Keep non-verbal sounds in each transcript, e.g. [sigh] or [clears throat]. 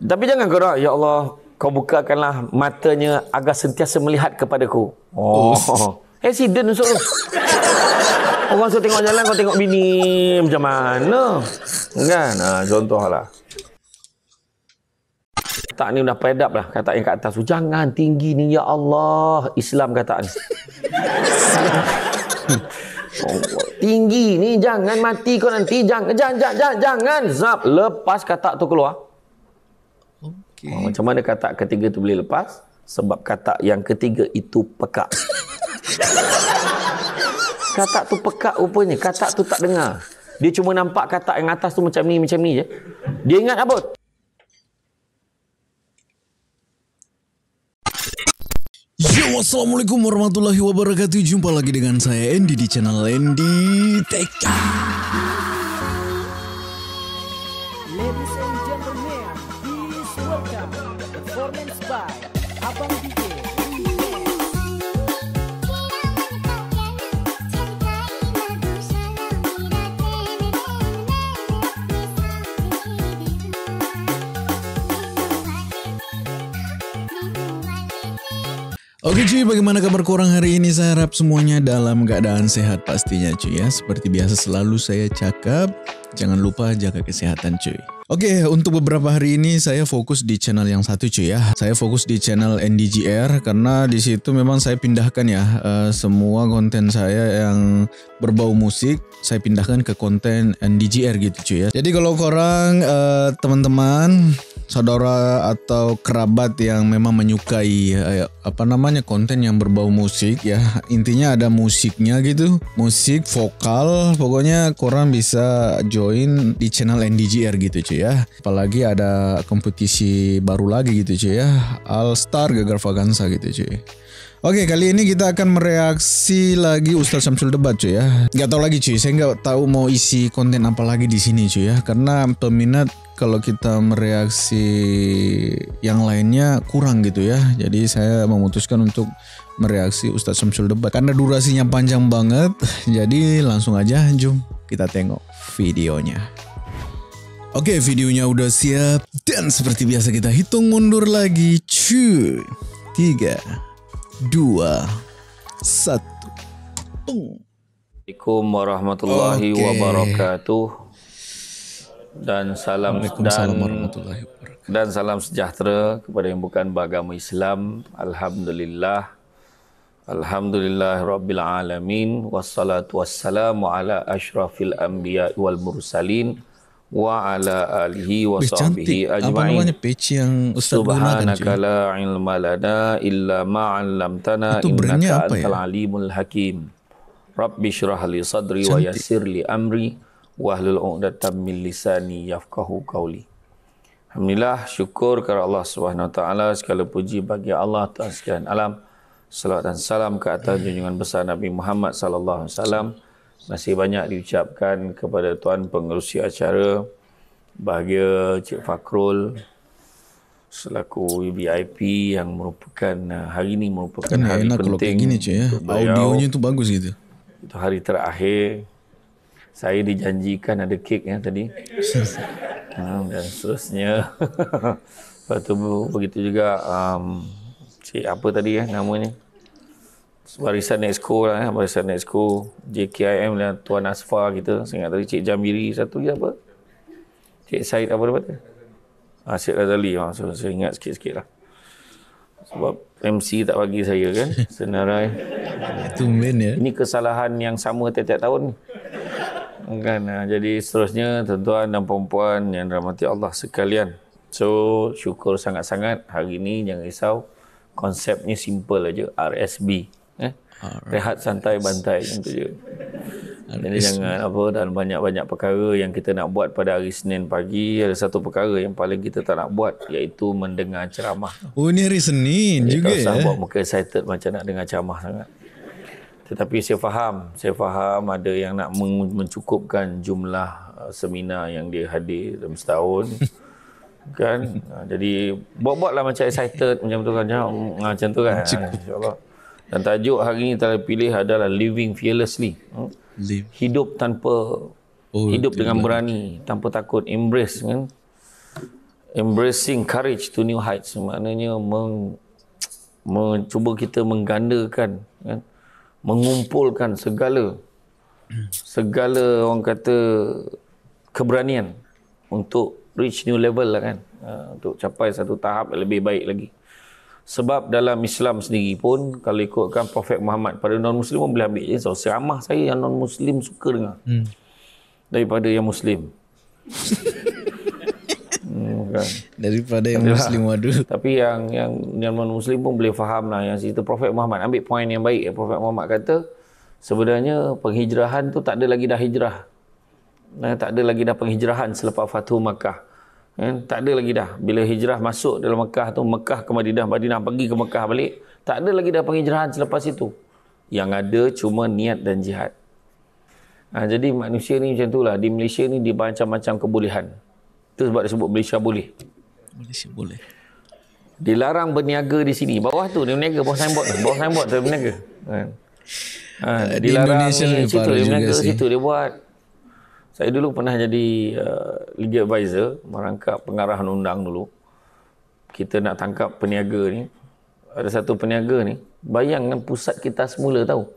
Tapi jangan kau Ya Allah Kau bukakanlah matanya Agar sentiasa melihat kepadaku Oh Accident eh, masuk tu Orang oh, suruh tengok jalan Kau tengok bini Macam mana Kan ha, Contohlah Tak ni dah pedap lah Kata yang kat atas Jangan tinggi ni Ya Allah Islam kata ni Oh, [laughs] tinggi ni jangan mati kau nanti jangan jangan jangan jangan zap lepas kata tu keluar Okay. Uh, ah, macam mana katak ketiga tu boleh lepas? Sebab katak yang ketiga itu pekak. [laughs] katak tu pekak rupanya. Katak tu tak dengar. Dia cuma nampak katak yang atas tu macam ni, macam ni je. Dia ingat apa? Yo, Assalamualaikum warahmatullahi wabarakatuh. Jumpa lagi dengan saya Andy di channel Andy Tech. Oke cuy, bagaimana kabar kurang hari ini? Saya harap semuanya dalam keadaan sehat pastinya cuy ya. Seperti biasa selalu saya cakap, jangan lupa jaga kesehatan cuy. Oke, untuk beberapa hari ini saya fokus di channel yang satu cuy ya. Saya fokus di channel NDGR karena di situ memang saya pindahkan ya uh, semua konten saya yang berbau musik, saya pindahkan ke konten NDGR gitu cuy ya. Jadi kalau korang teman eh, teman-teman saudara atau kerabat yang memang menyukai eh, apa namanya konten yang berbau musik ya intinya ada musiknya gitu musik vokal pokoknya kurang bisa join di channel NDGR gitu cuy ya apalagi ada kompetisi baru lagi gitu cuy ya All Star Gagal Vaganza gitu cuy Oke kali ini kita akan mereaksi lagi Ustadz Samsul debat cuy ya. Gak tau lagi cuy, saya nggak tahu mau isi konten apa lagi di sini cuy ya. Karena peminat kalau kita mereaksi yang lainnya kurang gitu ya. Jadi saya memutuskan untuk mereaksi Ustadz Samsul debat karena durasinya panjang banget. [laughs] Jadi langsung aja, jom kita tengok videonya. Oke, videonya udah siap dan seperti biasa kita hitung mundur lagi, cuy. Tiga. dua, satu. Assalamualaikum warahmatullahi okay. wabarakatuh dan salam dan dan salam sejahtera kepada yang bukan beragama Islam. Alhamdulillah. Alhamdulillah Rabbil Alamin Wassalatu wassalamu ala ashrafil anbiya wal mursalin wa ala alihi wa sahbihi ajma'in. Apa namanya peci yang Ustaz gunakan la ilma lana illa ma'allamtana innaka ya? antal ya? alimul hakim. Rabbi syrah li sadri wa yasir li amri wa ahlul uqdatan min lisani yafkahu qawli. Alhamdulillah syukur kepada Allah Subhanahu taala segala puji bagi Allah taala sekalian alam. Salawat dan salam ke atas junjungan besar Nabi Muhammad sallallahu alaihi wasallam masih banyak diucapkan kepada Tuan Pengerusi Acara bahagia Cik Fakrul selaku VIP yang merupakan uh, hari ini merupakan kan hari penting kalau kayak gini, Cik, ya. audionya tu bagus gitu itu hari terakhir saya dijanjikan ada kek ya tadi dan seterusnya [laughs] lepas tu begitu juga um, Cik apa tadi ya namanya warisan Nexco lah, eh. warisan Nexco, JKIM dan Tuan Nasfa kita, saya ingat tadi Cik Jamiri satu lagi apa? Cik Said apa dia? Ah, Cik Razali, ha, so, saya ingat sikit-sikit lah. Sebab MC tak bagi saya kan, [laughs] senarai. Itu main ya. Ini kesalahan yang sama tiap-tiap tahun. Kan, ah, jadi seterusnya tuan-tuan dan perempuan yang dirahmati Allah sekalian. So, syukur sangat-sangat hari ini jangan risau. Konsepnya simple aja RSB. Alright. Ah, rehat santai bantai gitu je. Jadi jangan apa dan banyak-banyak perkara yang kita nak buat pada hari Senin pagi ada satu perkara yang paling kita tak nak buat iaitu mendengar ceramah. Oh ni hari Senin Jadi juga ya. Eh. buat muka excited macam nak dengar ceramah sangat. Tetapi saya faham, saya faham ada yang nak mencukupkan jumlah uh, seminar yang dia hadir dalam setahun. [laughs] kan? Ha, jadi buat-buatlah macam excited macam tu kan. Macam tu kan. Ha, insyaallah. Dan tajuk hari ini telah pilih adalah Living Fearlessly. Hidup tanpa oh, hidup dengan berani, berani, tanpa takut. Embrace kan? Embracing courage to new heights. Maknanya meng, mencuba kita menggandakan, kan? mengumpulkan segala segala orang kata keberanian untuk reach new level lah kan uh, untuk capai satu tahap lebih baik lagi. Sebab dalam Islam sendiri pun, kalau ikutkan Prophet Muhammad, pada non-Muslim pun boleh ambil. So, seramah saya yang non-Muslim suka dengar. Hmm. Daripada yang Muslim. [laughs] Kan. daripada yang Adalah. muslim waduh tapi yang yang yang non muslim pun boleh faham lah yang cerita Prophet Muhammad ambil poin yang baik Prophet Muhammad kata sebenarnya penghijrahan tu tak ada lagi dah hijrah nah, eh, tak ada lagi dah penghijrahan selepas Fatuh Makkah Eh, tak ada lagi dah. Bila hijrah masuk dalam Mekah tu, Mekah ke Madinah, Madinah pergi ke Mekah balik. Tak ada lagi dah penghijrahan selepas itu. Yang ada cuma niat dan jihad. Ha, jadi manusia ni macam itulah. Di Malaysia ni dia macam-macam kebolehan. Itu sebab dia sebut Malaysia boleh. Malaysia boleh. Dilarang berniaga di sini. Bawah tu dia berniaga. Bawah signboard tu. Bawah signboard tu berniaga. Ha. Ha, eh, dilarang di Indonesia ni, situ, dia berniaga, situ dia buat. Saya dulu pernah jadi uh, legal advisor, merangkap pengarah undang dulu. Kita nak tangkap peniaga ni. Ada satu peniaga ni, bayangkan pusat kita semula tahu.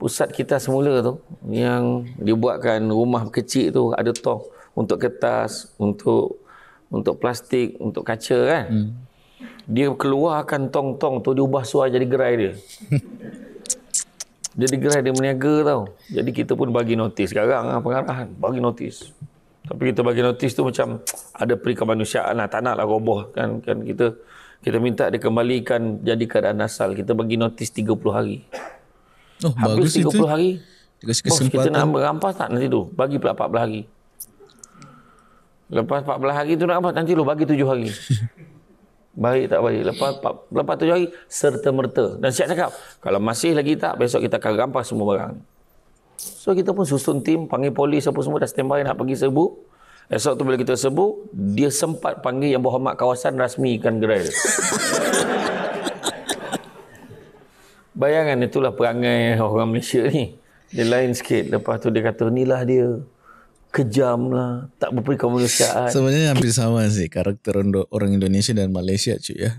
Pusat kita semula tu yang dibuatkan rumah kecil tu ada tong untuk kertas, untuk untuk plastik, untuk kaca kan. Hmm. Dia keluarkan tong-tong tu diubah suara jadi gerai dia. [laughs] Dia di gerai dia meniaga tau. Jadi kita pun bagi notis sekarang ah, pengarahan, bagi notis. Tapi kita bagi notis tu macam ada peri kemanusiaan lah, tak nak lah roboh kan, kan kita kita minta dia kembalikan jadi keadaan asal. Kita bagi notis 30 hari. Oh, Habis 30 itu. hari, bos kita nak merampas tak nanti tu? Bagi pula 14 hari. Lepas 14 hari tu nak apa? Nanti lu bagi 7 hari. [laughs] Baik tak baik. Lepas lepas tujuh hari, serta-merta. Dan siap cakap, kalau masih lagi tak, besok kita akan rampas semua barang. So, kita pun susun tim, panggil polis apa semua, dah standby nak pergi sebu Esok tu bila kita sebu dia sempat panggil yang berhormat kawasan rasmi ikan gerai. [laughs] Bayangan itulah perangai orang Malaysia ni. Dia lain sikit. Lepas tu dia kata, inilah dia kejam lah, tak berperi kemanusiaan. Sebenarnya hampir sama sih karakter orang Indonesia dan Malaysia cuy ya.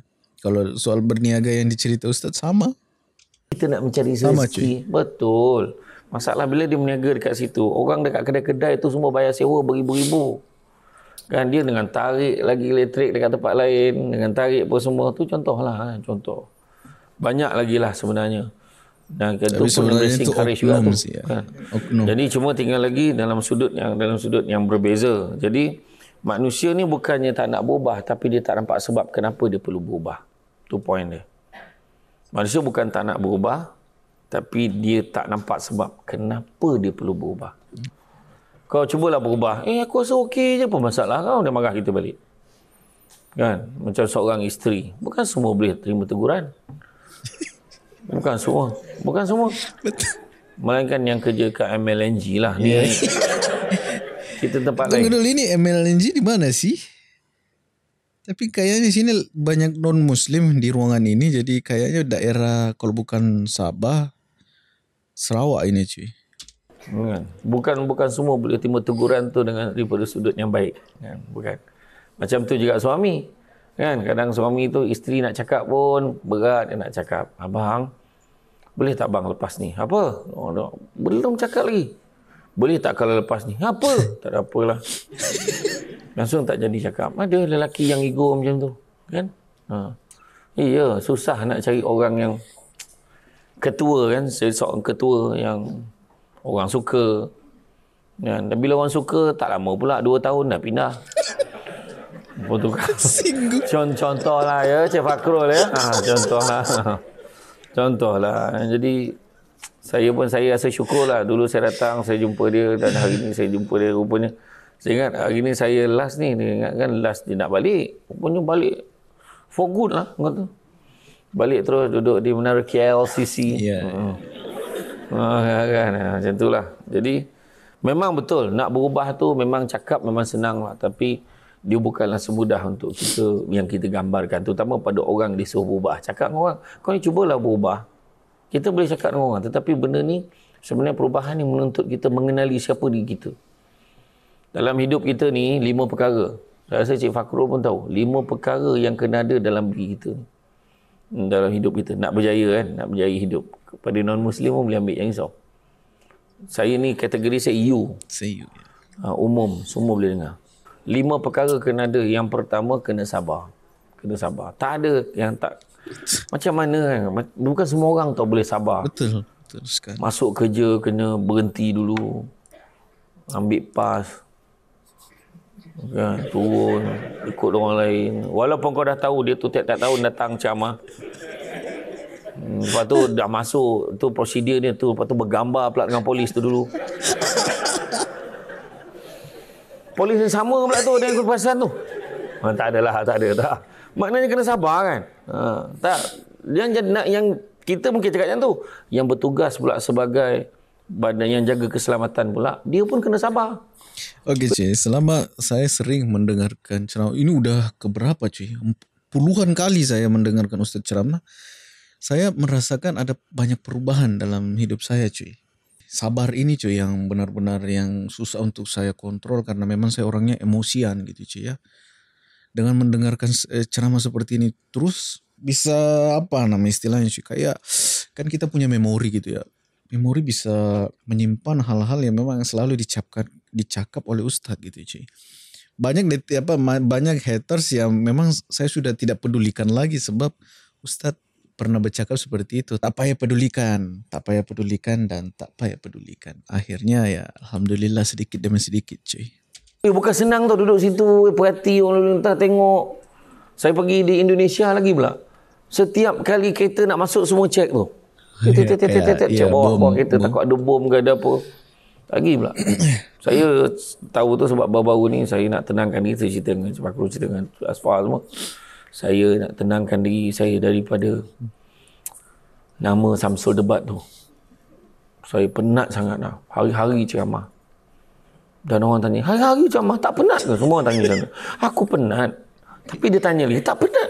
Kalau soal berniaga yang dicerita Ustaz sama. Kita nak mencari rezeki. cuy. Betul. Masalah bila dia berniaga dekat situ, orang dekat kedai-kedai itu semua bayar sewa beribu-ribu. Kan dia dengan tarik lagi elektrik dekat tempat lain, dengan tarik apa semua tu contohlah kan, contoh. Banyak lagi lah sebenarnya dan kedua sebenarnya itu oknum, juga oknum. Ya. Ha. oknum. Jadi cuma tinggal lagi dalam sudut yang dalam sudut yang berbeza. Jadi manusia ni bukannya tak nak berubah tapi dia tak nampak sebab kenapa dia perlu berubah. Tu poin dia. Manusia bukan tak nak berubah tapi dia tak nampak sebab kenapa dia perlu berubah. Kau cubalah berubah. Eh aku rasa okey je apa masalah kau dia marah kita balik. Kan? Macam seorang isteri. Bukan semua boleh terima teguran. Bukan semua. Bukan semua. Melainkan yang kerja kat MLNG lah. Ni. Yeah. [laughs] Kita tempat Tunggu lain. Dulu ini MLNG di mana sih? Tapi kayaknya sini banyak non muslim di ruangan ini jadi kayaknya daerah kalau bukan Sabah Sarawak ini cuy. Bukan bukan semua boleh terima teguran tu dengan daripada sudut yang baik. Kan? Bukan. Macam tu juga suami. Kan? Kadang suami itu isteri nak cakap pun berat dia nak cakap. Abang, boleh tak bang lepas ni? Apa? Oh, no. Belum cakap lagi. Boleh tak kalau lepas ni? Apa? [laughs] tak ada apalah. Langsung tak jadi cakap. Ada lelaki yang ego macam tu. Kan? Ha. Iya, susah nak cari orang yang ketua kan. Seorang ketua yang orang suka. Dan bila orang suka, tak lama pula. Dua tahun dah pindah. [laughs] Contoh lah ya, Cik Fakrul ya. Ha, ah, contoh lah. Jadi, saya pun saya rasa lah. Dulu saya datang, saya jumpa dia dan hari ini saya jumpa dia rupanya. Saya ingat hari ini saya last ni. Dia ingat kan last dia nak balik. Rupanya balik. For good lah. Kata. Balik terus duduk di menara KLCC. Yeah. Hmm. Ah, ya kan, kan. Macam itulah. Jadi, memang betul. Nak berubah tu memang cakap memang senang lah. Tapi, dia bukanlah semudah untuk kita yang kita gambarkan terutama pada orang disuruh berubah cakap dengan orang kau ni cubalah berubah kita boleh cakap dengan orang tetapi benda ni sebenarnya perubahan ni menuntut kita mengenali siapa diri kita dalam hidup kita ni lima perkara saya rasa Cik Fakrul pun tahu lima perkara yang kena ada dalam diri kita hmm, dalam hidup kita nak berjaya kan nak berjaya hidup kepada non muslim pun boleh ambil yang risau saya ni kategori saya you saya you ya. ah, umum semua boleh dengar lima perkara kena ada. Yang pertama kena sabar. Kena sabar. Tak ada yang tak macam mana kan? Bukan semua orang tau boleh sabar. Betul. Betul sekali. Masuk kerja kena berhenti dulu. Ambil pas. Kan? Turun. Ikut orang lain. Walaupun kau dah tahu dia tu tiap-tiap tahun datang ceramah. Hmm, lepas tu dah masuk. Tu prosedur dia tu. Lepas tu bergambar pula dengan polis tu dulu. Polis yang sama pula tu dengan kepuasan tu. Ha, tak lah, tak ada. Tak. Maknanya kena sabar kan? Ha, tak. Yang, yang, yang kita mungkin cakap macam tu. Yang bertugas pula sebagai badan yang jaga keselamatan pula, dia pun kena sabar. Okey cik, selama saya sering mendengarkan ceramah, ini udah keberapa cuy? Puluhan kali saya mendengarkan Ustaz ceramah, saya merasakan ada banyak perubahan dalam hidup saya cik. sabar ini cuy yang benar-benar yang susah untuk saya kontrol karena memang saya orangnya emosian gitu cuy ya. Dengan mendengarkan eh, ceramah seperti ini terus bisa apa nama istilahnya cuy kayak kan kita punya memori gitu ya. Memori bisa menyimpan hal-hal yang memang selalu dicapkan dicakap oleh ustadz gitu cuy. Banyak apa banyak haters yang memang saya sudah tidak pedulikan lagi sebab ustadz pernah bercakap seperti itu tak payah pedulikan tak payah pedulikan dan tak payah pedulikan akhirnya ya alhamdulillah sedikit demi sedikit cuy eh, bukan senang tau duduk situ eh, perhati orang lalu lintas tengok saya pergi di Indonesia lagi pula setiap kali kereta nak masuk semua cek tu ah, Tetap-tetap-tetap-tetap ya, ya kereta takut ada bom ke ada apa lagi pula [coughs] saya tahu tu sebab baru-baru ni saya nak tenangkan ni saya cerita dengan sebab cerita dengan Asfar semua saya nak tenangkan diri saya daripada nama Samsul Debat tu. Saya penat sangat dah. Hari-hari ceramah. Dan orang tanya, hari-hari ceramah tak penat ke? Semua orang tanya sana. [laughs] Aku penat. Tapi dia tanya lagi, tak penat.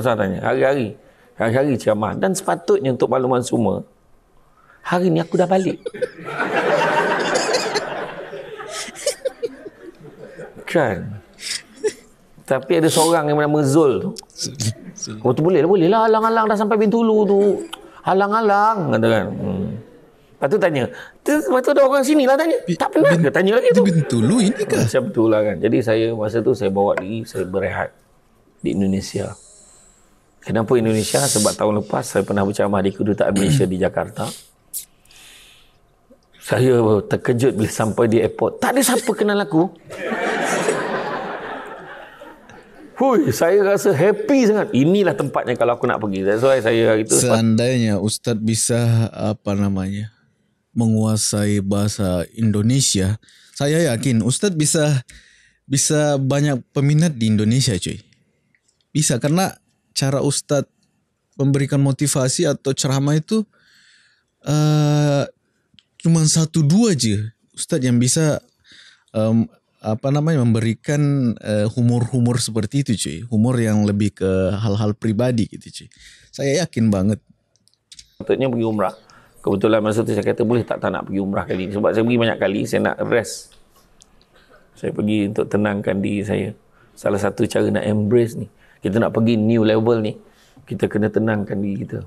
Saya tanya, hari-hari. Hari-hari ceramah. Dan sepatutnya untuk maklumat semua, hari ni aku dah balik. [laughs] kan? Tapi ada seorang yang bernama Zul tu. Oh tu boleh lah, boleh lah. Alang-alang dah sampai pintu lu tu. Alang-alang, kata kan. Hmm. Lepas tu tanya. Lepas tu ada orang sini lah tanya. B- tak pernah ke tanya lagi tu? Bintu lu ini ke? Macam tu lah kan. Jadi saya masa tu saya bawa diri, saya berehat di Indonesia. Kenapa Indonesia? Sebab tahun lepas saya pernah berceramah di kedutaan Malaysia di Jakarta. Saya terkejut bila sampai di airport. Tak ada siapa kenal aku. Hui, saya rasa happy sangat. Inilah tempatnya kalau aku nak pergi. That's why saya itu seandainya sempat... ustaz bisa apa namanya? menguasai bahasa Indonesia, saya yakin ustaz bisa bisa banyak peminat di Indonesia, cuy. Bisa karena cara ustaz memberikan motivasi atau ceramah itu uh, eh, cuma satu dua je, ustaz yang bisa um, apa namanya memberikan eh, humor-humor uh, seperti itu cuy humor yang lebih ke hal-hal pribadi gitu cuy saya yakin banget katanya pergi umrah kebetulan masa tu saya kata boleh tak tak nak pergi umrah kali ini sebab saya pergi banyak kali saya nak rest saya pergi untuk tenangkan diri saya salah satu cara nak embrace ni kita nak pergi new level ni kita kena tenangkan diri kita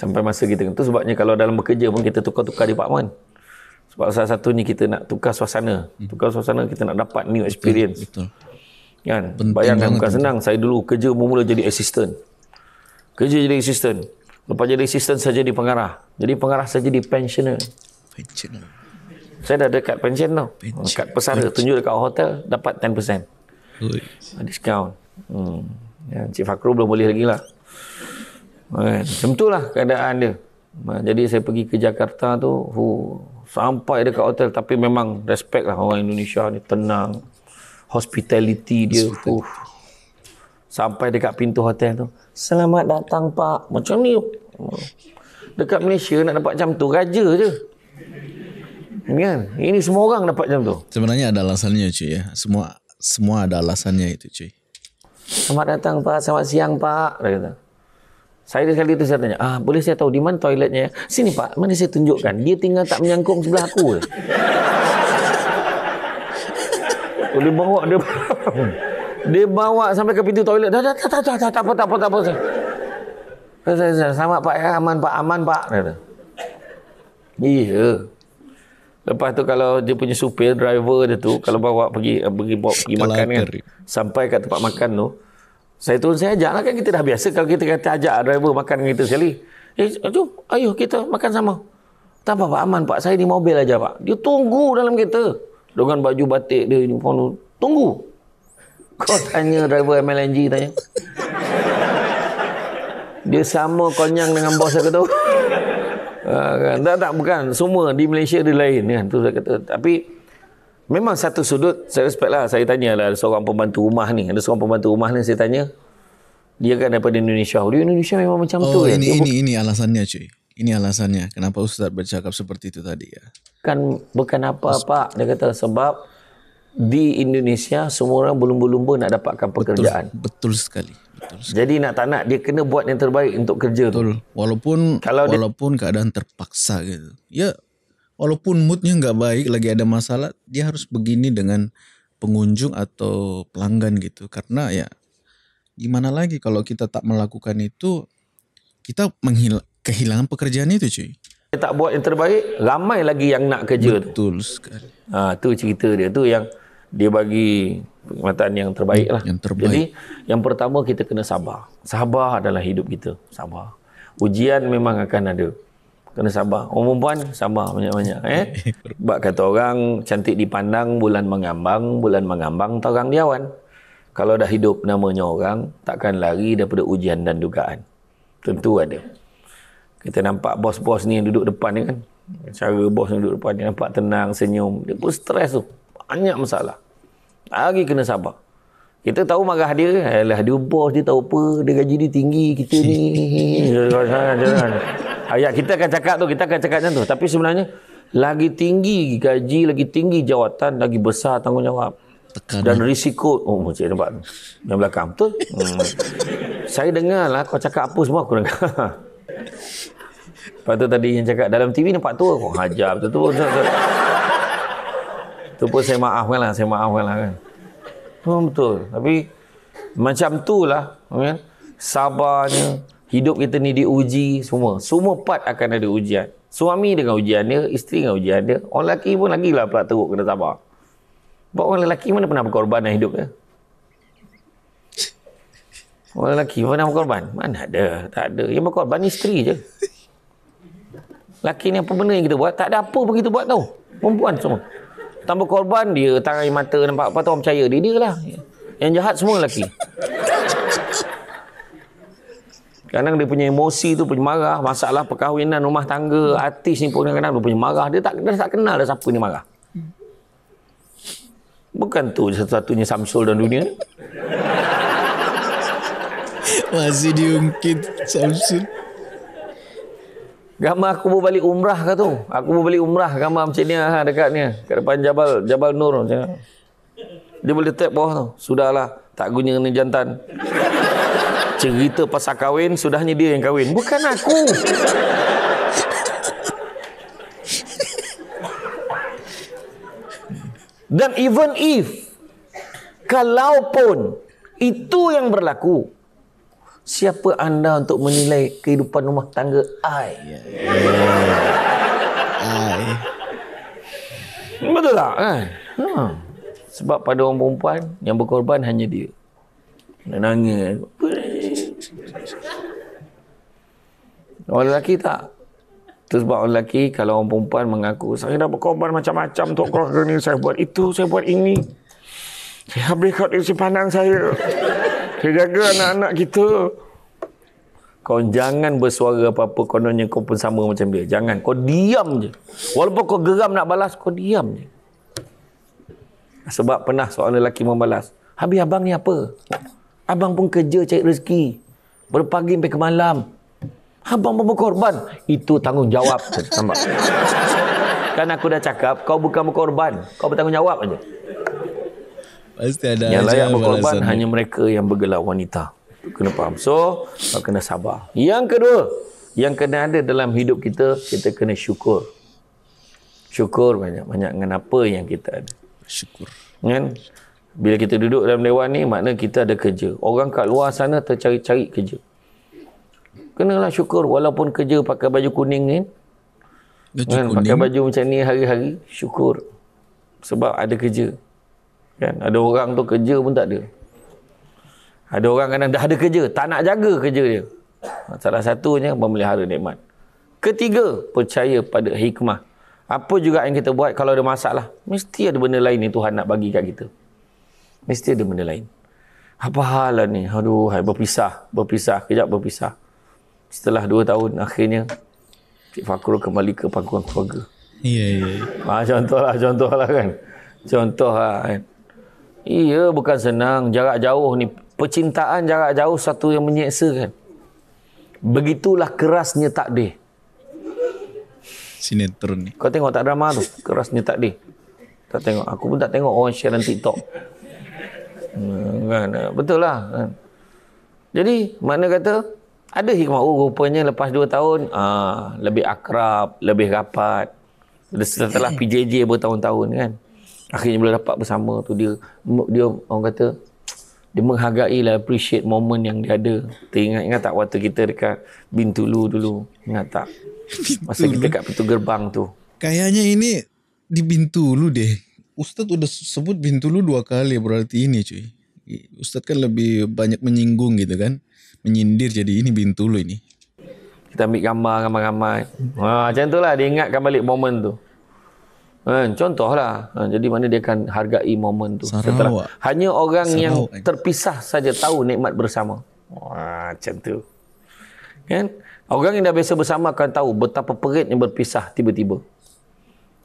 sampai masa kita itu sebabnya kalau dalam bekerja pun kita tukar-tukar di department sebab salah satunya kita nak tukar suasana. Hmm. Tukar suasana kita nak dapat new experience. Betul. betul. Kan? Penting Bayangkan bukan senang. Saya dulu kerja mula jadi assistant. Kerja jadi assistant. Lepas jadi assistant saya jadi pengarah. Jadi pengarah saya jadi pensioner. Pensioner. Saya dah dekat pension tau. Pension. Dekat pesara. Pension. Tunjuk dekat hotel. Dapat 10%. Ui. Ah, discount. Hmm. Ya, Cik Fakru belum boleh lagi lah. Kan? Macam itulah keadaan dia. Ah, jadi saya pergi ke Jakarta tu. Huh sampai dekat hotel tapi memang respect lah orang Indonesia ni tenang hospitality dia hospitality. Uh. sampai dekat pintu hotel tu selamat datang pak macam ni dekat Malaysia nak dapat macam tu raja je kan ini semua orang dapat macam tu sebenarnya ada alasannya cuy ya semua semua ada alasannya itu cuy selamat datang pak selamat siang pak dia kata saya sekali itu saya tanya, ah boleh saya tahu di mana toiletnya? Sini pak, mana saya tunjukkan? Dia tinggal tak menyangkung sebelah aku. [laughs] boleh bawa dia. [laughs] dia bawa sampai ke pintu toilet. Dah, dah, dah, dah, dah, dah, tak apa, tak apa, tak apa. Saya, saya, saya, sama pak, ya, aman pak, aman pak. Iya. Yeah. Lepas tu kalau dia punya supir, driver dia tu, kalau bawa pergi eh, pergi bawa pergi makan kan. Sampai kat tempat makan tu, saya turun saya ajak lah kan kita dah biasa kalau kita kata ajak driver makan dengan kita sekali. Eh, jom, ayo kita makan sama. Tak apa-apa, aman pak. Saya di mobil aja pak. Dia tunggu dalam kereta. Dengan baju batik dia, uniform Tunggu. Kau tanya driver MLNG, tanya. Dia sama konyang dengan bos aku tu. Uh, [laughs] Tak, tak, bukan. Semua di Malaysia dia lain. Kan. Tu saya kata. Tapi, Memang satu sudut, saya respect lah, saya tanya lah ada seorang pembantu rumah ni. Ada seorang pembantu rumah ni, saya tanya. Dia kan daripada Indonesia. Dia Indonesia memang macam oh, tu. Oh, ya? ini, ini, ini alasannya cuy. Ini alasannya kenapa Ustaz bercakap seperti itu tadi ya. Kan bukan apa pak, Dia kata sebab di Indonesia semua orang belum-belumba belum nak dapatkan pekerjaan. Betul, betul sekali. Betul Jadi nak tak nak dia kena buat yang terbaik untuk kerja betul. tu. Walaupun Kalau walaupun dia, keadaan terpaksa gitu. Ya, walaupun moodnya nggak baik lagi ada masalah dia harus begini dengan pengunjung atau pelanggan gitu karena ya gimana lagi kalau kita tak melakukan itu kita menghil kehilangan pekerjaan itu cuy kita tak buat yang terbaik ramai lagi yang nak kerja betul sekali ha, tu cerita dia tu yang dia bagi perkhidmatan yang terbaik lah. Yang terbaik. Jadi yang pertama kita kena sabar. Sabar adalah hidup kita. Sabar. Ujian memang akan ada kena sabar. Orang perempuan sabar banyak-banyak eh. Sebab [laughs] kata orang cantik dipandang bulan mengambang, bulan mengambang terang diawan. Kalau dah hidup namanya orang, takkan lari daripada ujian dan dugaan. Tentu ada. Kita nampak bos-bos ni yang duduk depan ni kan. Cara bos yang duduk depan ni nampak tenang, senyum. Dia pun stres tu. Banyak masalah. Lagi kena sabar. Kita tahu marah dia kan. Alah dia bos, dia tahu apa. Dia gaji dia tinggi. Kita ni. [laughs] ayat kita akan cakap tu kita akan cakap macam tu tapi sebenarnya lagi tinggi gaji lagi tinggi jawatan lagi besar tanggungjawab Tekanan. dan lah. risiko oh macam nampak yang belakang betul hmm. saya dengar lah kau cakap apa semua aku dengar lepas tu tadi yang cakap dalam TV nampak tu kau hajar betul tu tu, tu, tu pun saya maafkan lah saya maafkan lah kan hmm, betul tapi macam tu lah kan? sabarnya Hidup kita ni diuji semua. Semua part akan ada ujian. Suami dengan ujian dia, isteri dengan ujian dia. Orang lelaki pun lagi lah pula teruk kena sabar. Sebab orang lelaki mana pernah berkorban dalam hidup dia? Orang lelaki pernah berkorban? Mana ada? Tak ada. Yang berkorban isteri je. Laki ni apa benda yang kita buat? Tak ada apa pun kita buat tau. Perempuan semua. Tambah korban dia, tangan mata nampak apa tu orang percaya dia. Dia lah. Yang jahat semua lelaki kadang dia punya emosi tu punya marah, masalah perkahwinan, rumah tangga, artis ni pun kadang-kadang dia punya marah. Dia tak, dia tak kenal dah siapa ni marah. Bukan tu satu-satunya Samsul dalam dunia. [laughs] Masih diungkit Samsul. Gambar aku mau balik umrah ke tu? Aku mau balik umrah gambar macam ni ha, dekat ni. Kat depan Jabal, Jabal Nur macam Dia boleh tap bawah tu. Sudahlah, tak guna ni jantan. Cerita pasal kahwin Sudahnya dia yang kahwin Bukan aku Dan even if Kalaupun Itu yang berlaku Siapa anda untuk menilai Kehidupan rumah tangga I I Betul tak kan ha. Sebab pada orang perempuan Yang berkorban hanya dia Nak nangis Orang lelaki tak. terus sebab orang lelaki kalau orang perempuan mengaku saya dah berkorban macam-macam untuk keluarga ni saya buat itu, saya buat ini. Saya habis kot isi pandang saya. Saya jaga anak-anak kita. Kau jangan bersuara apa-apa kononnya kau pun sama macam dia. Jangan. Kau diam je. Walaupun kau geram nak balas, kau diam je. Sebab pernah seorang lelaki membalas. Habis abang ni apa? Abang pun kerja cari rezeki. Berpagi sampai ke malam. Abang berkorban. Itu tanggungjawab. kan aku dah cakap, kau bukan berkorban. Kau bertanggungjawab aja. Pasti ada yang layak berkorban hanya ni. mereka yang bergelar wanita. Kena faham. So, kau kena sabar. Yang kedua, yang kena ada dalam hidup kita, kita kena syukur. Syukur banyak-banyak dengan apa yang kita ada. Syukur. Kan? Bila kita duduk dalam dewan ni, makna kita ada kerja. Orang kat luar sana tercari-cari kerja kenalah syukur walaupun kerja pakai baju kuning ni baju kan, kuning. pakai baju macam ni hari-hari syukur sebab ada kerja kan ada orang tu kerja pun tak ada ada orang kadang dah ada kerja tak nak jaga kerja dia salah satunya memelihara nikmat ketiga percaya pada hikmah apa juga yang kita buat kalau ada masalah mesti ada benda lain ni Tuhan nak bagi kat kita mesti ada benda lain apa hal lah ni aduh hai, berpisah berpisah kejap berpisah setelah dua tahun akhirnya Cik Fakrul kembali ke pangkuan keluarga. Ya, yeah, ya. Yeah. Ya. Ha, contohlah, contohlah kan. Contohlah kan. Iya, bukan senang. Jarak jauh ni. Percintaan jarak jauh satu yang menyeksa kan. Begitulah kerasnya takdir. Sinetron ni. Kau tengok tak drama tu? Kerasnya takdir. Tak tengok. Aku pun tak tengok orang share dan TikTok. Hmm, kan, betul lah. Kan. Jadi, mana kata ada hikmah oh, rupanya lepas 2 tahun uh, lebih akrab lebih rapat setelah [coughs] PJJ bertahun-tahun kan akhirnya boleh dapat bersama tu dia dia orang kata dia menghargai lah appreciate moment yang dia ada teringat ingat tak waktu kita dekat Bintulu dulu ingat tak masa kita kat pintu gerbang tu kayaknya ini di Bintulu deh Ustaz sudah sebut Bintulu dua kali berarti ini cuy Ustaz kan lebih banyak menyinggung gitu kan menyindir jadi ini bintulu ini. Kita ambil gambar gambar-gambar. Ha, macam tu lah dia ingatkan balik momen tu. Ha, lah Ha, jadi mana dia akan hargai momen tu. Sarawak. Hanya orang Sarawak. yang terpisah saja tahu nikmat bersama. Ha, macam tu. Kan? Orang yang dah biasa bersama akan tahu betapa peritnya berpisah tiba-tiba.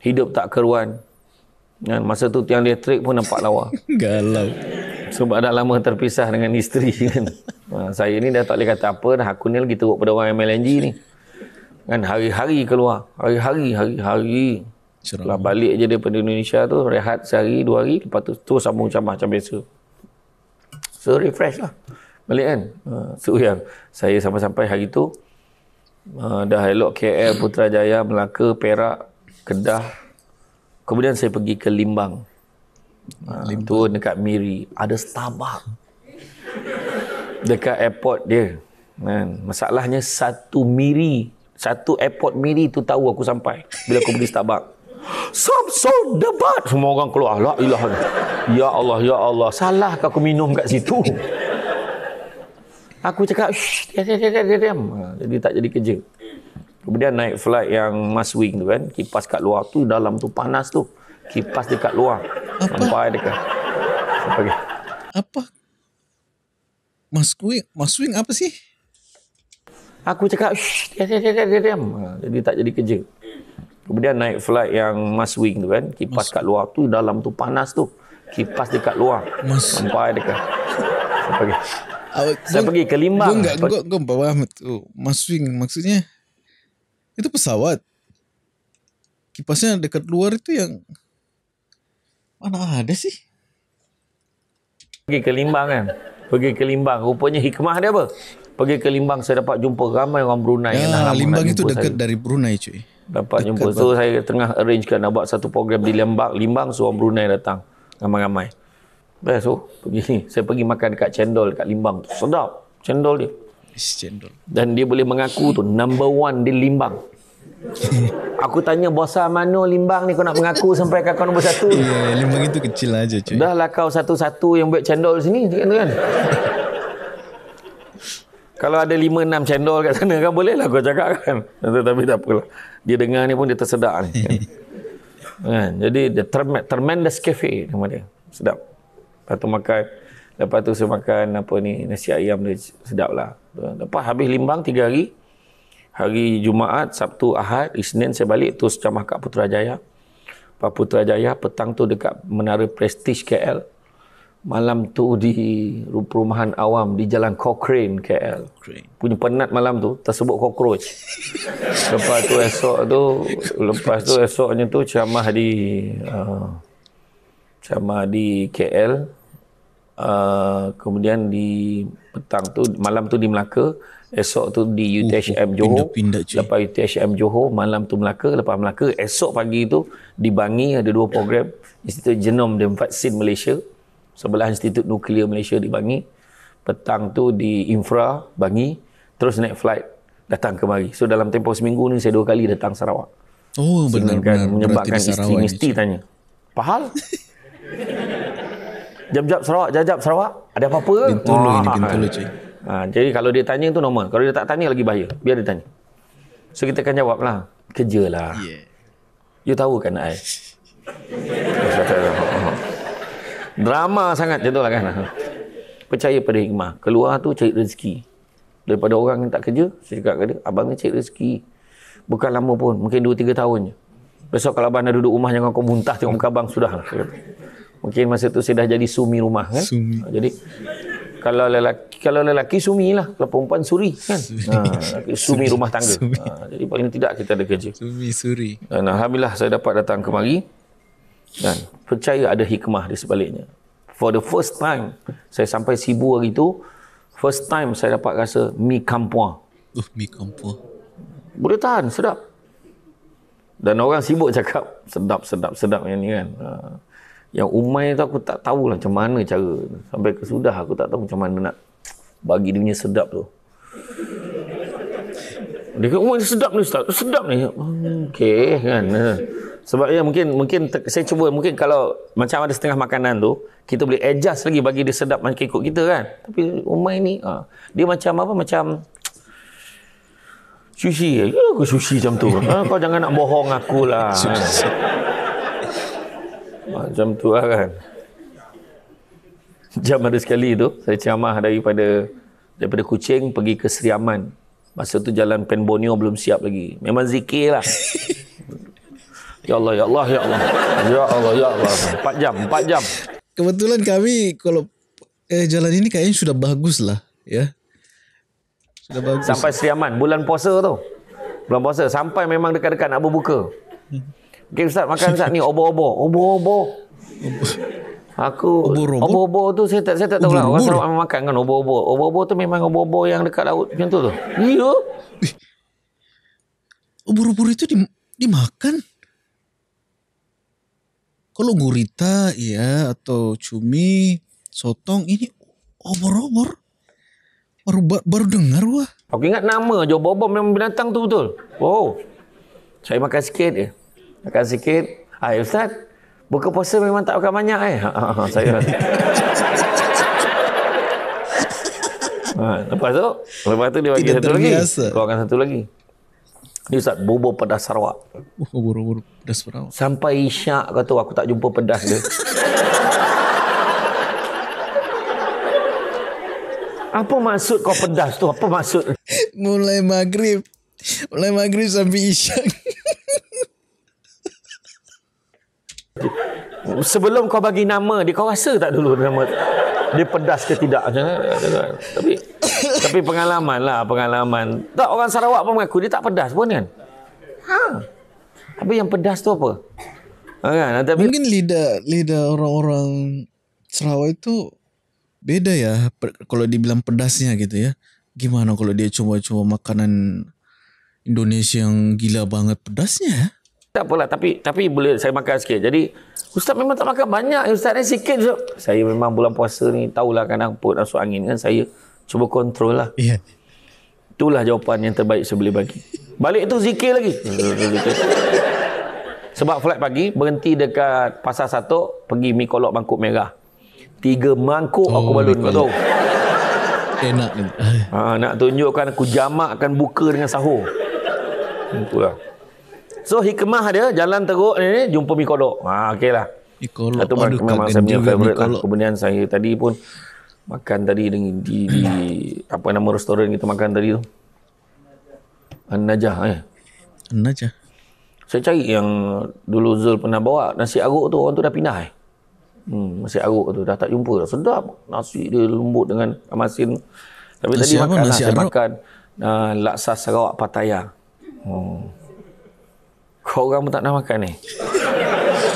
Hidup tak keruan. Kan? Masa tu tiang elektrik pun nampak lawa. [laughs] Galau sebab dah lama terpisah dengan isteri [laughs] kan. Ha, saya ni dah tak boleh kata apa dah aku ni lagi teruk pada orang MLNG ni. Kan hari-hari keluar, hari-hari, hari-hari. Lah balik je daripada Indonesia tu, rehat sehari, dua hari, lepas tu terus sambung camah macam biasa. So refresh lah. Balik kan. Ha, so yang saya sampai-sampai hari tu, uh, dah elok KL, Putrajaya, Melaka, Perak, Kedah. Kemudian saya pergi ke Limbang. Uh, tu dekat Miri ada Starbucks dekat airport dia kan masalahnya satu miri satu airport miri tu tahu aku sampai bila aku pergi Starbucks sob so debat semua orang keluar la ilah ya Allah ya Allah salah ke aku minum kat situ [laughs] aku cakap diam, diam, diam, diam. Ah, jadi tak jadi kerja kemudian naik flight yang mass wing tu kan kipas kat luar tu dalam tu panas tu kipas dekat luar. Apa? Sampai dekat. Sampai. Apa? Mas Kuih, Mas Wing apa sih? Aku cakap, shh, diam, diam, diam, Jadi tak jadi kerja. Kemudian naik flight yang Mas Wing tu kan, kipas Mas... kat luar tu, dalam tu panas tu. Kipas dekat luar. Mas... Sampai dekat. ke Uh, saya gua, pergi ke Limbang. Gua enggak, gua, gua bawa tu. Maswing maksudnya. Itu pesawat. Kipasnya dekat luar itu yang mana ada sih? Pergi ke Limbang kan? Pergi ke Limbang. Rupanya hikmah dia apa? Pergi ke Limbang saya dapat jumpa ramai orang Brunei. Ya, yang Limbang itu dekat saya. dari Brunei cuy. Dapat jumpa. So bang. saya tengah arrangekan nak buat satu program di Limbang. Limbang seorang Brunei datang. Ramai-ramai. Best so, oh, pergi. Saya pergi makan dekat cendol dekat Limbang. Sedap. Cendol dia. Cendol. Dan dia boleh mengaku tu number one di Limbang. [laughs] Aku tanya bosa mana limbang ni kau nak mengaku sampai kau nombor satu. [laughs] Ya, yeah, limbang itu kecil aja cuy. Dah lah kau satu-satu yang buat cendol sini kan kan. [laughs] Kalau ada lima enam cendol kat sana kan boleh lah kau cakap kan. Tapi tak apalah. Dia dengar ni pun dia tersedak ni. Kan? kan? Jadi the tremendous cafe nama dia. Sedap. Lepas tu makan. Lepas tu saya makan apa ni nasi ayam dia sedap lah. Lepas habis limbang tiga hari hari Jumaat, Sabtu, Ahad, Isnin saya balik terus camah kat Putrajaya. Pak Putrajaya petang tu dekat Menara Prestige KL. Malam tu di perumahan awam di Jalan Cochrane KL. Cochrane. Punya penat malam tu tersebut cockroach. [laughs] lepas tu esok tu lepas tu esoknya tu camah di uh, camah di KL. Uh, kemudian di petang tu malam tu di Melaka Esok tu di oh, UTHM Johor. Pindah, pindah, lepas UTHM Johor, malam tu Melaka. Lepas Melaka, esok pagi tu di Bangi ada dua program. Institut Genom dan Vaksin Malaysia. Sebelah Institut Nuklear Malaysia di Bangi. Petang tu di Infra, Bangi. Terus naik flight datang kemari. So dalam tempoh seminggu ni saya dua kali datang Sarawak. Oh benar-benar. Kan menyebabkan isteri-isteri tanya. Pahal? [laughs] Jam-jam Sarawak, jam-jam Sarawak. Ada apa-apa? Bintulu ini, bintulu ah, ah. cik. Ha, jadi kalau dia tanya itu normal. Kalau dia tak tanya lagi bahaya. Biar dia tanya. So kita akan jawab lah. Kerja lah. Yeah. You tahu kan I? Drama sangat macam tu lah kan. Percaya pada hikmah. Keluar tu cari rezeki. Daripada orang yang tak kerja, saya cakap kepada dia, abang ni cari rezeki. Bukan lama pun. Mungkin 2-3 tahun je. Besok kalau abang dah duduk rumah, jangan kau muntah tengok muka abang. Sudah lah. Mungkin masa tu saya dah jadi sumi rumah kan. Sumi. Jadi, kalau lelaki kalau lelaki sumi lah kalau perempuan suri kan suri. Ha, sumi rumah tangga sumi. Ha, jadi paling tidak kita ada kerja sumi suri dan alhamdulillah saya dapat datang kemari dan percaya ada hikmah di sebaliknya for the first time saya sampai sibu hari itu first time saya dapat rasa mi kampua uh, mi kampua boleh tahan sedap dan orang sibuk cakap sedap sedap sedap yang ni kan ha. Yang umai tu aku tak tahulah macam mana cara. Sampai kesudah aku tak tahu macam mana nak bagi dia sedap tu. Dia kata, umai sedap ni Ustaz. Sedap ni. Okay kan. Sebab ya mungkin mungkin saya cuba mungkin kalau macam ada setengah makanan tu kita boleh adjust lagi bagi dia sedap macam ikut kita kan. Tapi umai ni ha. dia macam apa macam sushi. Ya aku sushi macam tu. Ha, kau jangan nak bohong aku lah. Kan? Macam ah, tu lah kan [laughs] Jam ada sekali tu Saya ceramah daripada Daripada kucing pergi ke Seri Aman Masa tu jalan Penbonio belum siap lagi Memang zikir lah [laughs] Ya Allah, Ya Allah, Ya Allah Ya Allah, Ya Allah 4 jam, empat jam Kebetulan kami kalau eh, Jalan ini kayaknya sudah bagus lah Ya sudah bagus. Sampai Seri Aman, bulan puasa tu Bulan puasa, sampai memang dekat-dekat nak berbuka hmm. Okay Ustaz makan Ustaz ni obor-obor Obor-obor Aku obor-obor. tu saya tak saya tak tahu lah orang Sarawak makan kan obor-obor. Obor-obor tu memang obor-obor yang dekat laut macam tu tu. Iyo. Ya? Eh. Obor-obor itu di, dimakan. Kalau gurita ya atau cumi, sotong ini obor-obor. Baru, baru dengar wah. Aku ingat nama je obor-obor memang binatang tu betul. Oh Saya makan sikit je. Eh makan sikit. Ah, ustaz, buka puasa memang tak makan banyak eh. Ha, ha, ha, saya. ha, [laughs] lepas tu, lepas tu dia bagi satu lagi. Kau akan satu lagi. Ni ustaz, bubur pedas Sarawak. Oh, bubur-bubur pedas Sarawak. Sampai isyak kau tu oh, aku tak jumpa pedas dia. [laughs] Apa maksud kau pedas tu? Apa maksud? Mulai maghrib. Mulai maghrib sampai isyak. Sebelum kau bagi nama dia, kau rasa tak dulu nama dia pedas ke tidak? tapi tapi pengalaman lah, pengalaman. Tak, orang Sarawak pun mengaku dia tak pedas pun kan? Ha? Tapi yang pedas tu apa? Ha, kan? tapi, Mungkin lidah, lidah orang-orang Sarawak itu beda ya per, kalau dibilang pedasnya gitu ya. Gimana kalau dia cuba-cuba makanan Indonesia yang gila banget pedasnya ya? Tak apalah tapi tapi boleh saya makan sikit. Jadi ustaz memang tak makan banyak. Eh, ustaz ni sikit je. Saya memang bulan puasa ni tahulah kadang pun masuk angin kan saya cuba kontrol lah. Ya. Yeah. Itulah jawapan yang terbaik saya boleh bagi. Balik tu zikir lagi. Sebab flight pagi berhenti dekat Pasar Satu pergi mi kolok mangkuk merah. Tiga mangkuk oh, aku oh, baru tu. Enak Ha, nak tunjukkan aku jamakkan buka dengan sahur. Itulah. So hikmah dia jalan teruk ni, ni jumpa Mikolo. Ha okeylah. Mikolo. Itu Aduh, memang saya punya favorite lah. Kemudian saya tadi pun makan tadi dengan di, di [coughs] apa nama restoran kita makan tadi tu. Najah eh. Najah. Saya cari yang dulu Zul pernah bawa nasi aguk tu orang tu dah pindah eh. Hmm, nasi aguk tu dah tak jumpa dah. Sedap. Nasi dia lembut dengan amasin. Tapi nasi tadi apa? makan lah, nasi lah, Saya makan uh, laksa Sarawak Pattaya. Hmm. Kau orang pun tak nak makan ni.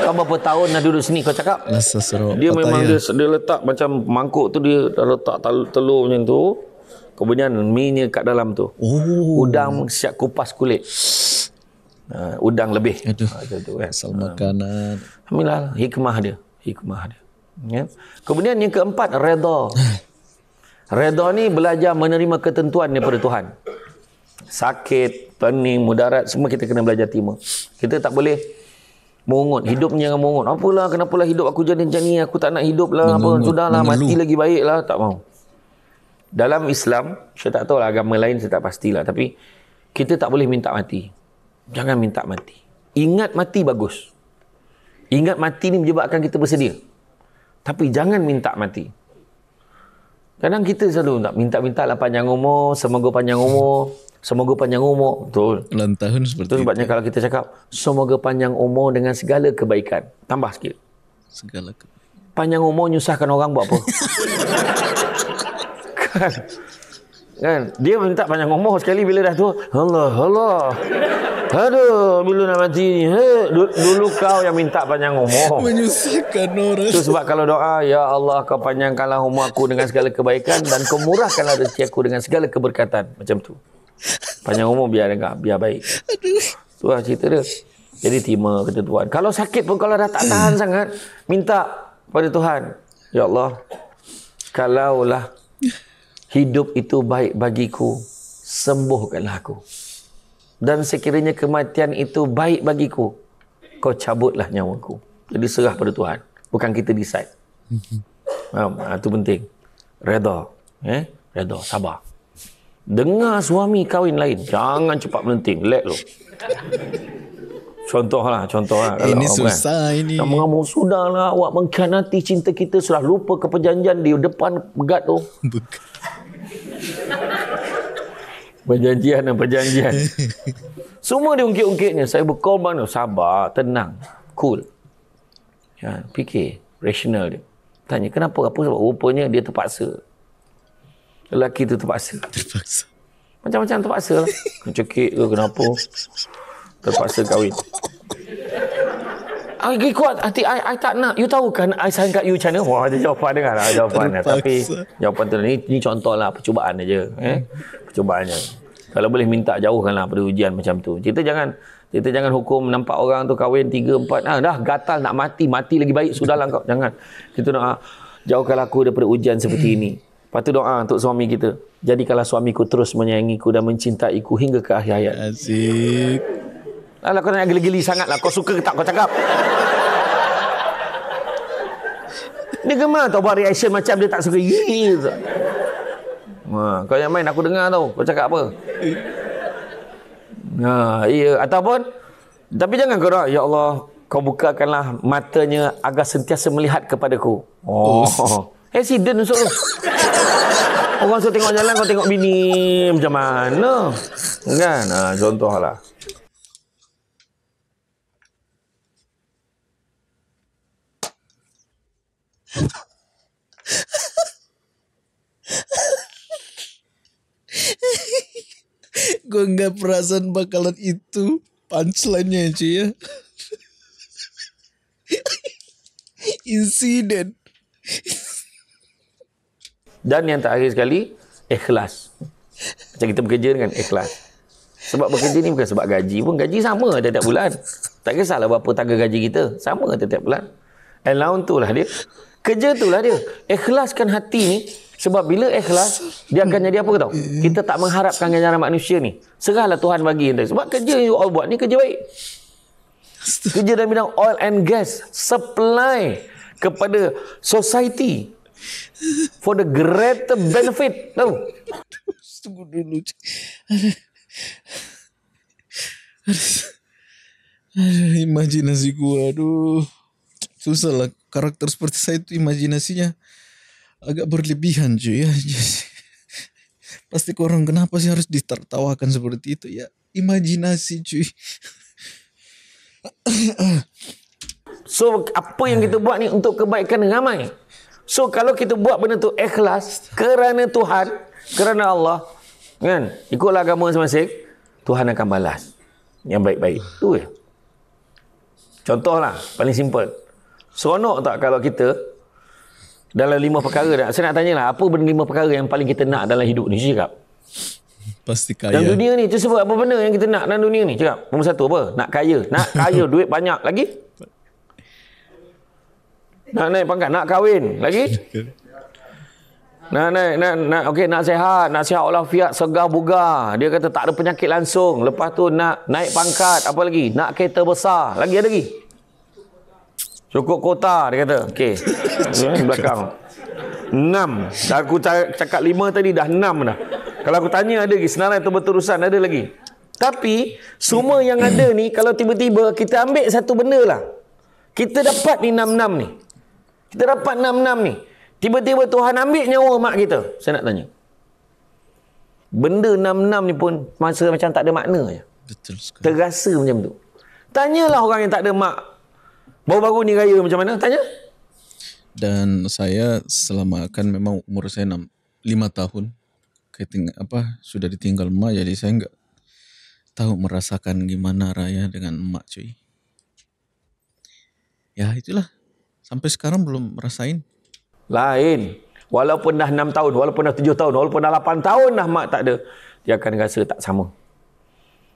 Kau berapa tahun dah duduk sini kau cakap? Rasa seronok. Dia Pataya. memang ya. dia, dia letak macam mangkuk tu dia dah letak telur macam tu. Kemudian minyak kat dalam tu. Oh. Udang siap kupas kulit. Uh, udang lebih. Itu. Ha, tu kan. Asal makanan. Ah. Alhamdulillah. Hikmah dia. Hikmah dia. Ya. Kemudian yang keempat. Redha. Eh. Redha ni belajar menerima ketentuan daripada Tuhan sakit, pening, mudarat, semua kita kena belajar terima. Kita tak boleh mengungut. Hidupnya jangan mengungut. Apalah, kenapalah hidup aku jadi macam ni, aku tak nak hidup lah. Apa, sudahlah, mengeluh. mati lagi baik lah. Tak mau. Dalam Islam, saya tak tahu lah agama lain, saya tak pastilah. Tapi, kita tak boleh minta mati. Jangan minta mati. Ingat mati bagus. Ingat mati ni menyebabkan kita bersedia. Tapi jangan minta mati. Kadang kita selalu nak minta-minta lah panjang umur, semoga panjang umur. Semoga panjang umur. Betul. Ulang tahun seperti itu. Sebabnya kalau kita cakap, semoga panjang umur dengan segala kebaikan. Tambah sikit. Segala kebaikan. Panjang umur nyusahkan orang buat apa? [laughs] kan? kan? Dia minta panjang umur sekali bila dah tu. Allah, Allah. Aduh, bila nak mati ni. dulu kau yang minta panjang umur. Menyusahkan orang. Itu sebab kalau doa, Ya Allah, kau panjangkanlah umur aku dengan segala kebaikan dan kemurahkanlah rezeki aku dengan segala keberkatan. Macam tu. Panjang umur biar dengar. Biar baik. Tu lah cerita dia. Jadi terima kata Tuhan. Kalau sakit pun kalau dah tak tahan sangat. Minta pada Tuhan. Ya Allah. Kalaulah hidup itu baik bagiku. Sembuhkanlah aku. Dan sekiranya kematian itu baik bagiku. Kau cabutlah nyawaku. Jadi serah pada Tuhan. Bukan kita decide. Itu mhm. ah, um, penting. Redha. Eh? Redha. Sabar. Dengar suami kahwin lain. Jangan cepat menenting. Let lo. Contoh Contohlah, contohlah. Eh, ini susah kan. ini. Kamu sudah lah. awak mengkhianati cinta kita sudah lupa ke perjanjian di depan begat tu. perjanjian dan perjanjian. Semua dia ungkit-ungkitnya. Saya berkorban tu. Sabar, tenang, cool. Ya, fikir, rasional dia. Tanya, kenapa? Apa sebab rupanya dia terpaksa lelaki tu terpaksa. Terpaksa. Macam-macam terpaksa lah. Kecekik ke kenapa. Terpaksa kahwin. I lagi kuat hati I, I tak nak You tahu kan I sign kat you channel Wah ada jawapan dengar lah Jawapan lah. Tapi Jawapan tu ni Ni contoh lah Percubaan aja eh? Percubaannya Kalau boleh minta jauhkan lah Pada ujian macam tu Kita jangan Kita jangan hukum Nampak orang tu kahwin Tiga empat ah, Dah gatal nak mati Mati lagi baik Sudahlah kau Jangan Kita nak ah, Jauhkan aku daripada ujian seperti ini Lepas doa untuk suami kita. kalau suamiku terus menyayangiku dan mencintai ku hingga ke akhir hayat. Asyik. Alah kau tanya gili-gili sangat lah. Kau suka tak kau cakap? dia gemar tau buat reaction macam dia tak suka. Ha, kau yang main aku dengar tau. Kau cakap apa? Ha, iya. Ataupun, tapi jangan kau Ya Allah, kau bukakanlah matanya agar sentiasa melihat kepadaku. oh. oh. Accident masuk tu. Orang suruh tengok jalan, kau tengok bini macam mana. Kan? Ha, lah, gue nggak perasan bakalan itu punchline-nya cuy ya. Insiden. Dan yang terakhir sekali, ikhlas. Macam kita bekerja dengan ikhlas. Sebab bekerja ni bukan sebab gaji pun. Gaji sama tiap-tiap bulan. Tak kisahlah berapa tangga gaji kita. Sama tiap-tiap bulan. Allowance tu lah dia. Kerja tu lah dia. Ikhlaskan hati ni. Sebab bila ikhlas, dia akan jadi apa tau? Kita tak mengharapkan ganjaran manusia ni. Serahlah Tuhan bagi. Sebab kerja yang you all buat ni kerja baik. Kerja dalam bidang oil and gas. Supply kepada society. For the greater benefit. Tahu? Tunggu dulu. Aduh, imajinasi gue. Aduh. Susah lah. Karakter seperti saya itu imajinasinya. Agak berlebihan cuy ya. [laughs] Pasti korang kenapa sih harus ditertawakan seperti itu ya. Imajinasi cuy. So apa yang kita buat ni untuk kebaikan ramai? So kalau kita buat benda tu ikhlas kerana Tuhan, kerana Allah, kan? Ikutlah agama masing-masing, Tuhan akan balas yang baik-baik. Tu je. Contohlah, paling simple. Seronok tak kalau kita dalam lima perkara nak saya nak tanyalah apa benda lima perkara yang paling kita nak dalam hidup ni cakap pasti kaya dalam dunia ni tu sebut apa benda yang kita nak dalam dunia ni cakap nombor satu apa nak kaya nak kaya duit banyak lagi nak naik pangkat, nak kahwin lagi? Nak naik, nak, nak, okay, nak sehat, nak sehat Allah fiat segar bugar Dia kata tak ada penyakit langsung. Lepas tu nak naik pangkat, apa lagi? Nak kereta besar, lagi ada lagi? Cukup kota, dia kata. Okay, belakang. Enam. Dan aku cakap lima tadi, dah enam dah. Kalau aku tanya ada lagi, senarai atau berterusan, ada lagi? Tapi, semua yang ada ni, kalau tiba-tiba kita ambil satu benda lah. Kita dapat ni enam-enam ni. Kita dapat enam-enam ni. Tiba-tiba Tuhan ambil nyawa mak kita. Saya nak tanya. Benda enam-enam ni pun masa macam tak ada makna je. Betul sekali. Terasa macam tu. Tanyalah orang yang tak ada mak. Baru-baru ni raya macam mana? Tanya. Dan saya selama kan memang umur saya enam, lima tahun. Kaiting apa Sudah ditinggal mak jadi saya enggak tahu merasakan gimana raya dengan mak cuy. Ya itulah Sampai sekarang belum merasain. Lain. Walaupun dah 6 tahun, walaupun dah 7 tahun, walaupun dah 8 tahun dah mak tak ada. Dia akan rasa tak sama.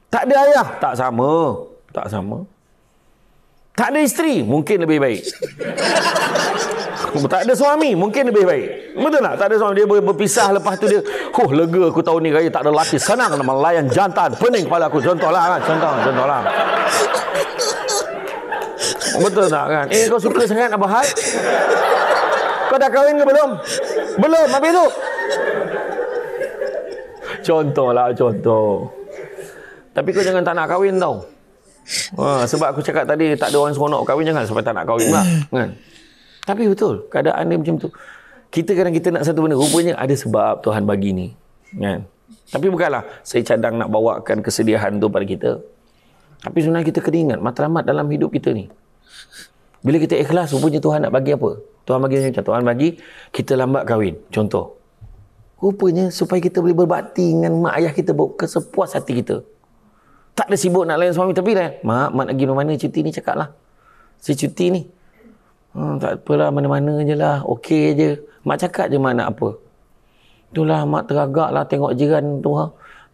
Tak ada ayah, tak sama. Tak sama. Tak ada isteri, mungkin lebih baik. [laughs] tak ada suami, mungkin lebih baik. Betul tak? Tak ada suami, dia boleh berpisah lepas tu dia, huh, lega aku tahu ni raya, tak ada laki, senang nama layan jantan, pening kepala aku. Contohlah, kan? contoh, contohlah. contohlah. Betul tak kan? Eh kau suka sangat Abah Hal? Kau dah kahwin ke belum? Belum, habis tu. lah contoh. Tapi kau jangan tak nak kahwin tau. Ha, sebab aku cakap tadi tak ada orang seronok kahwin jangan sampai tak nak kahwin pula. Hmm. Kan? Tapi betul, keadaan dia macam tu. Kita kadang kita nak satu benda, rupanya ada sebab Tuhan bagi ni. Kan? Tapi bukanlah saya cadang nak bawakan kesedihan tu pada kita. Tapi sebenarnya kita kena ingat matlamat dalam hidup kita ni. Bila kita ikhlas, rupanya Tuhan nak bagi apa? Tuhan bagi macam Tuhan bagi kita lambat kahwin. Contoh. Rupanya supaya kita boleh berbakti dengan mak ayah kita kesepuas hati kita. Tak ada sibuk nak lain suami tapi lah. Mak, mak nak pergi mana-mana cuti ni cakap lah. Si cuti ni. Hmm, tak apalah mana-mana je lah. Okey je. Mak cakap je mak nak apa. Itulah mak teragak lah tengok jiran tu. Ha.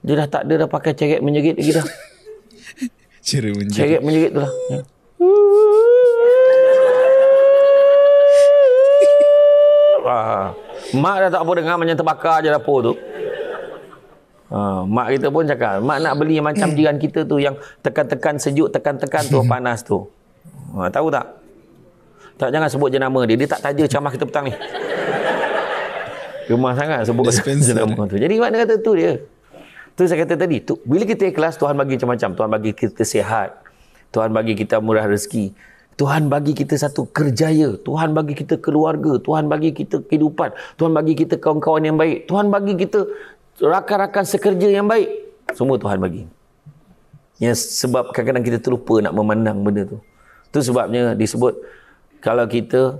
Dia dah tak ada dah pakai ceret menjerit lagi dah. [laughs] Ceret menjerit. Ceret menjerit tu lah. Ya. [laughs] Ah. Mak dah tak apa dengar macam terbakar je dapur tu. Ha, mak kita pun cakap, mak nak beli macam eh. jiran kita tu yang tekan-tekan sejuk, tekan-tekan tu [laughs] panas tu. Ha, tahu tak? Tak jangan sebut jenama dia. Dia tak tajuk ceramah kita petang ni. Rumah sangat sebut jenama [laughs] tu. Jadi mak kata tu dia. Tu saya kata tadi, tu, bila kita ikhlas Tuhan bagi macam-macam. Tuhan bagi kita sihat. Tuhan bagi kita murah rezeki. Tuhan bagi kita satu kerjaya. Tuhan bagi kita keluarga. Tuhan bagi kita kehidupan. Tuhan bagi kita kawan-kawan yang baik. Tuhan bagi kita rakan-rakan sekerja yang baik. Semua Tuhan bagi. Yang sebab kadang-kadang kita terlupa nak memandang benda tu. Itu sebabnya disebut kalau kita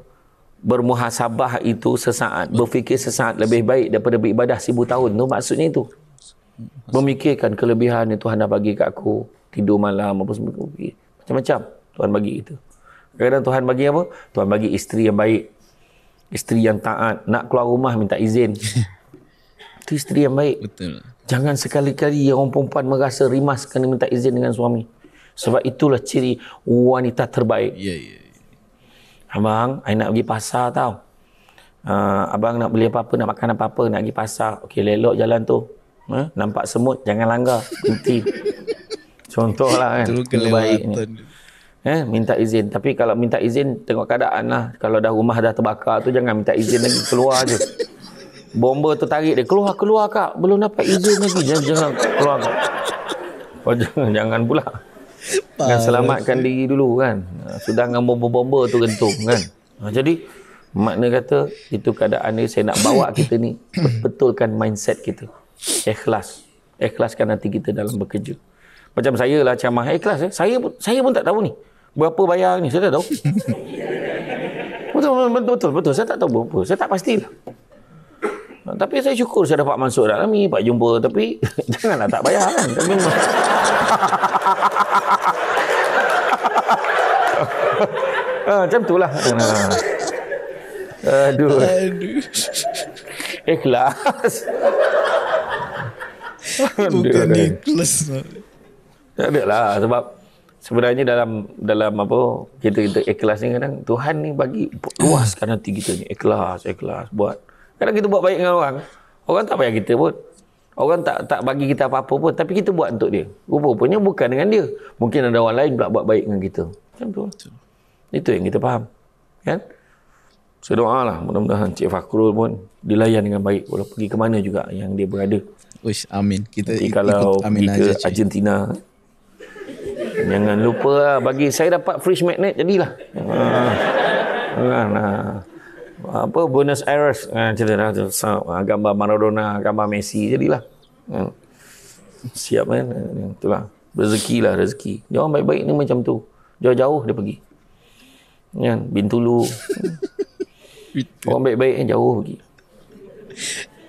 bermuhasabah itu sesaat, berfikir sesaat lebih baik daripada beribadah sibu tahun tu maksudnya itu. Memikirkan kelebihan yang Tuhan dah bagi kat aku, tidur malam apa semua macam-macam Tuhan bagi kita. Kadang-kadang Tuhan bagi apa? Tuhan bagi isteri yang baik. Isteri yang taat. Nak keluar rumah minta izin. [laughs] Itu isteri yang baik. Betul. Jangan sekali-kali orang perempuan merasa rimas kerana minta izin dengan suami. Sebab itulah ciri wanita terbaik. Ya, ya. ya. Abang, saya nak pergi pasar tau. Uh, abang nak beli apa-apa, nak makan apa-apa, nak pergi pasar. Okey, lelok jalan tu. Huh? Ha? Nampak semut, jangan langgar. Berhenti. [laughs] Contohlah kan. Itu kelewatan. baik, Eh, minta izin. Tapi kalau minta izin, tengok keadaan lah. Kalau dah rumah dah terbakar tu, jangan minta izin lagi. Keluar je. Bomba tu tarik dia. Keluar, keluar kak. Belum dapat izin lagi. Jangan, jangan keluar kak. Oh, jangan, jangan pula. Dan selamatkan diri dulu kan. Sudah dengan bomba-bomba tu gentung kan. Ha, jadi, makna kata, itu keadaan ni saya nak bawa kita ni. Betulkan mindset kita. Ikhlas. Ikhlaskan hati kita dalam bekerja. Macam saya lah, camah ikhlas. Eh. Saya, saya pun tak tahu ni berapa bayar ni? Saya tak tahu. betul, betul, betul, betul. Saya tak tahu berapa. Saya tak pasti. Tapi saya syukur saya dapat masuk dalam ni, Pak jumpa. Tapi [laughs] janganlah tak bayar kan. Tapi... [laughs] Ah, macam tu lah. Ah. Aduh. Aduh. Ikhlas. Bukan Aduh. ikhlas. Tak ada lah sebab sebenarnya dalam dalam apa kita kita ikhlas ni kadang Tuhan ni bagi luas [clears throat] kan hati kita ni ikhlas ikhlas buat kadang kita buat baik dengan orang orang tak bayar kita pun orang tak tak bagi kita apa-apa pun tapi kita buat untuk dia rupa-rupanya bukan dengan dia mungkin ada orang lain pula buat baik dengan kita macam tu itu yang kita faham kan saya doa lah mudah-mudahan Cik Fakrul pun dilayan dengan baik walaupun pergi ke mana juga yang dia berada Uish, amin kita Nanti ikut, kalau ikut, amin pergi ke aja, Argentina Jangan lupa lah, bagi saya dapat fridge magnet jadilah. Kan. Ah. Ah. Apa bonus errors ah, cerita ah, gambar Maradona, gambar Messi jadilah. Ah. Siap kan? Ah, itulah. Rezeki lah rezeki. Dia baik-baik ni macam tu. Jauh-jauh dia pergi. Kan? Bintulu. orang [laughs] baik-baik jauh pergi.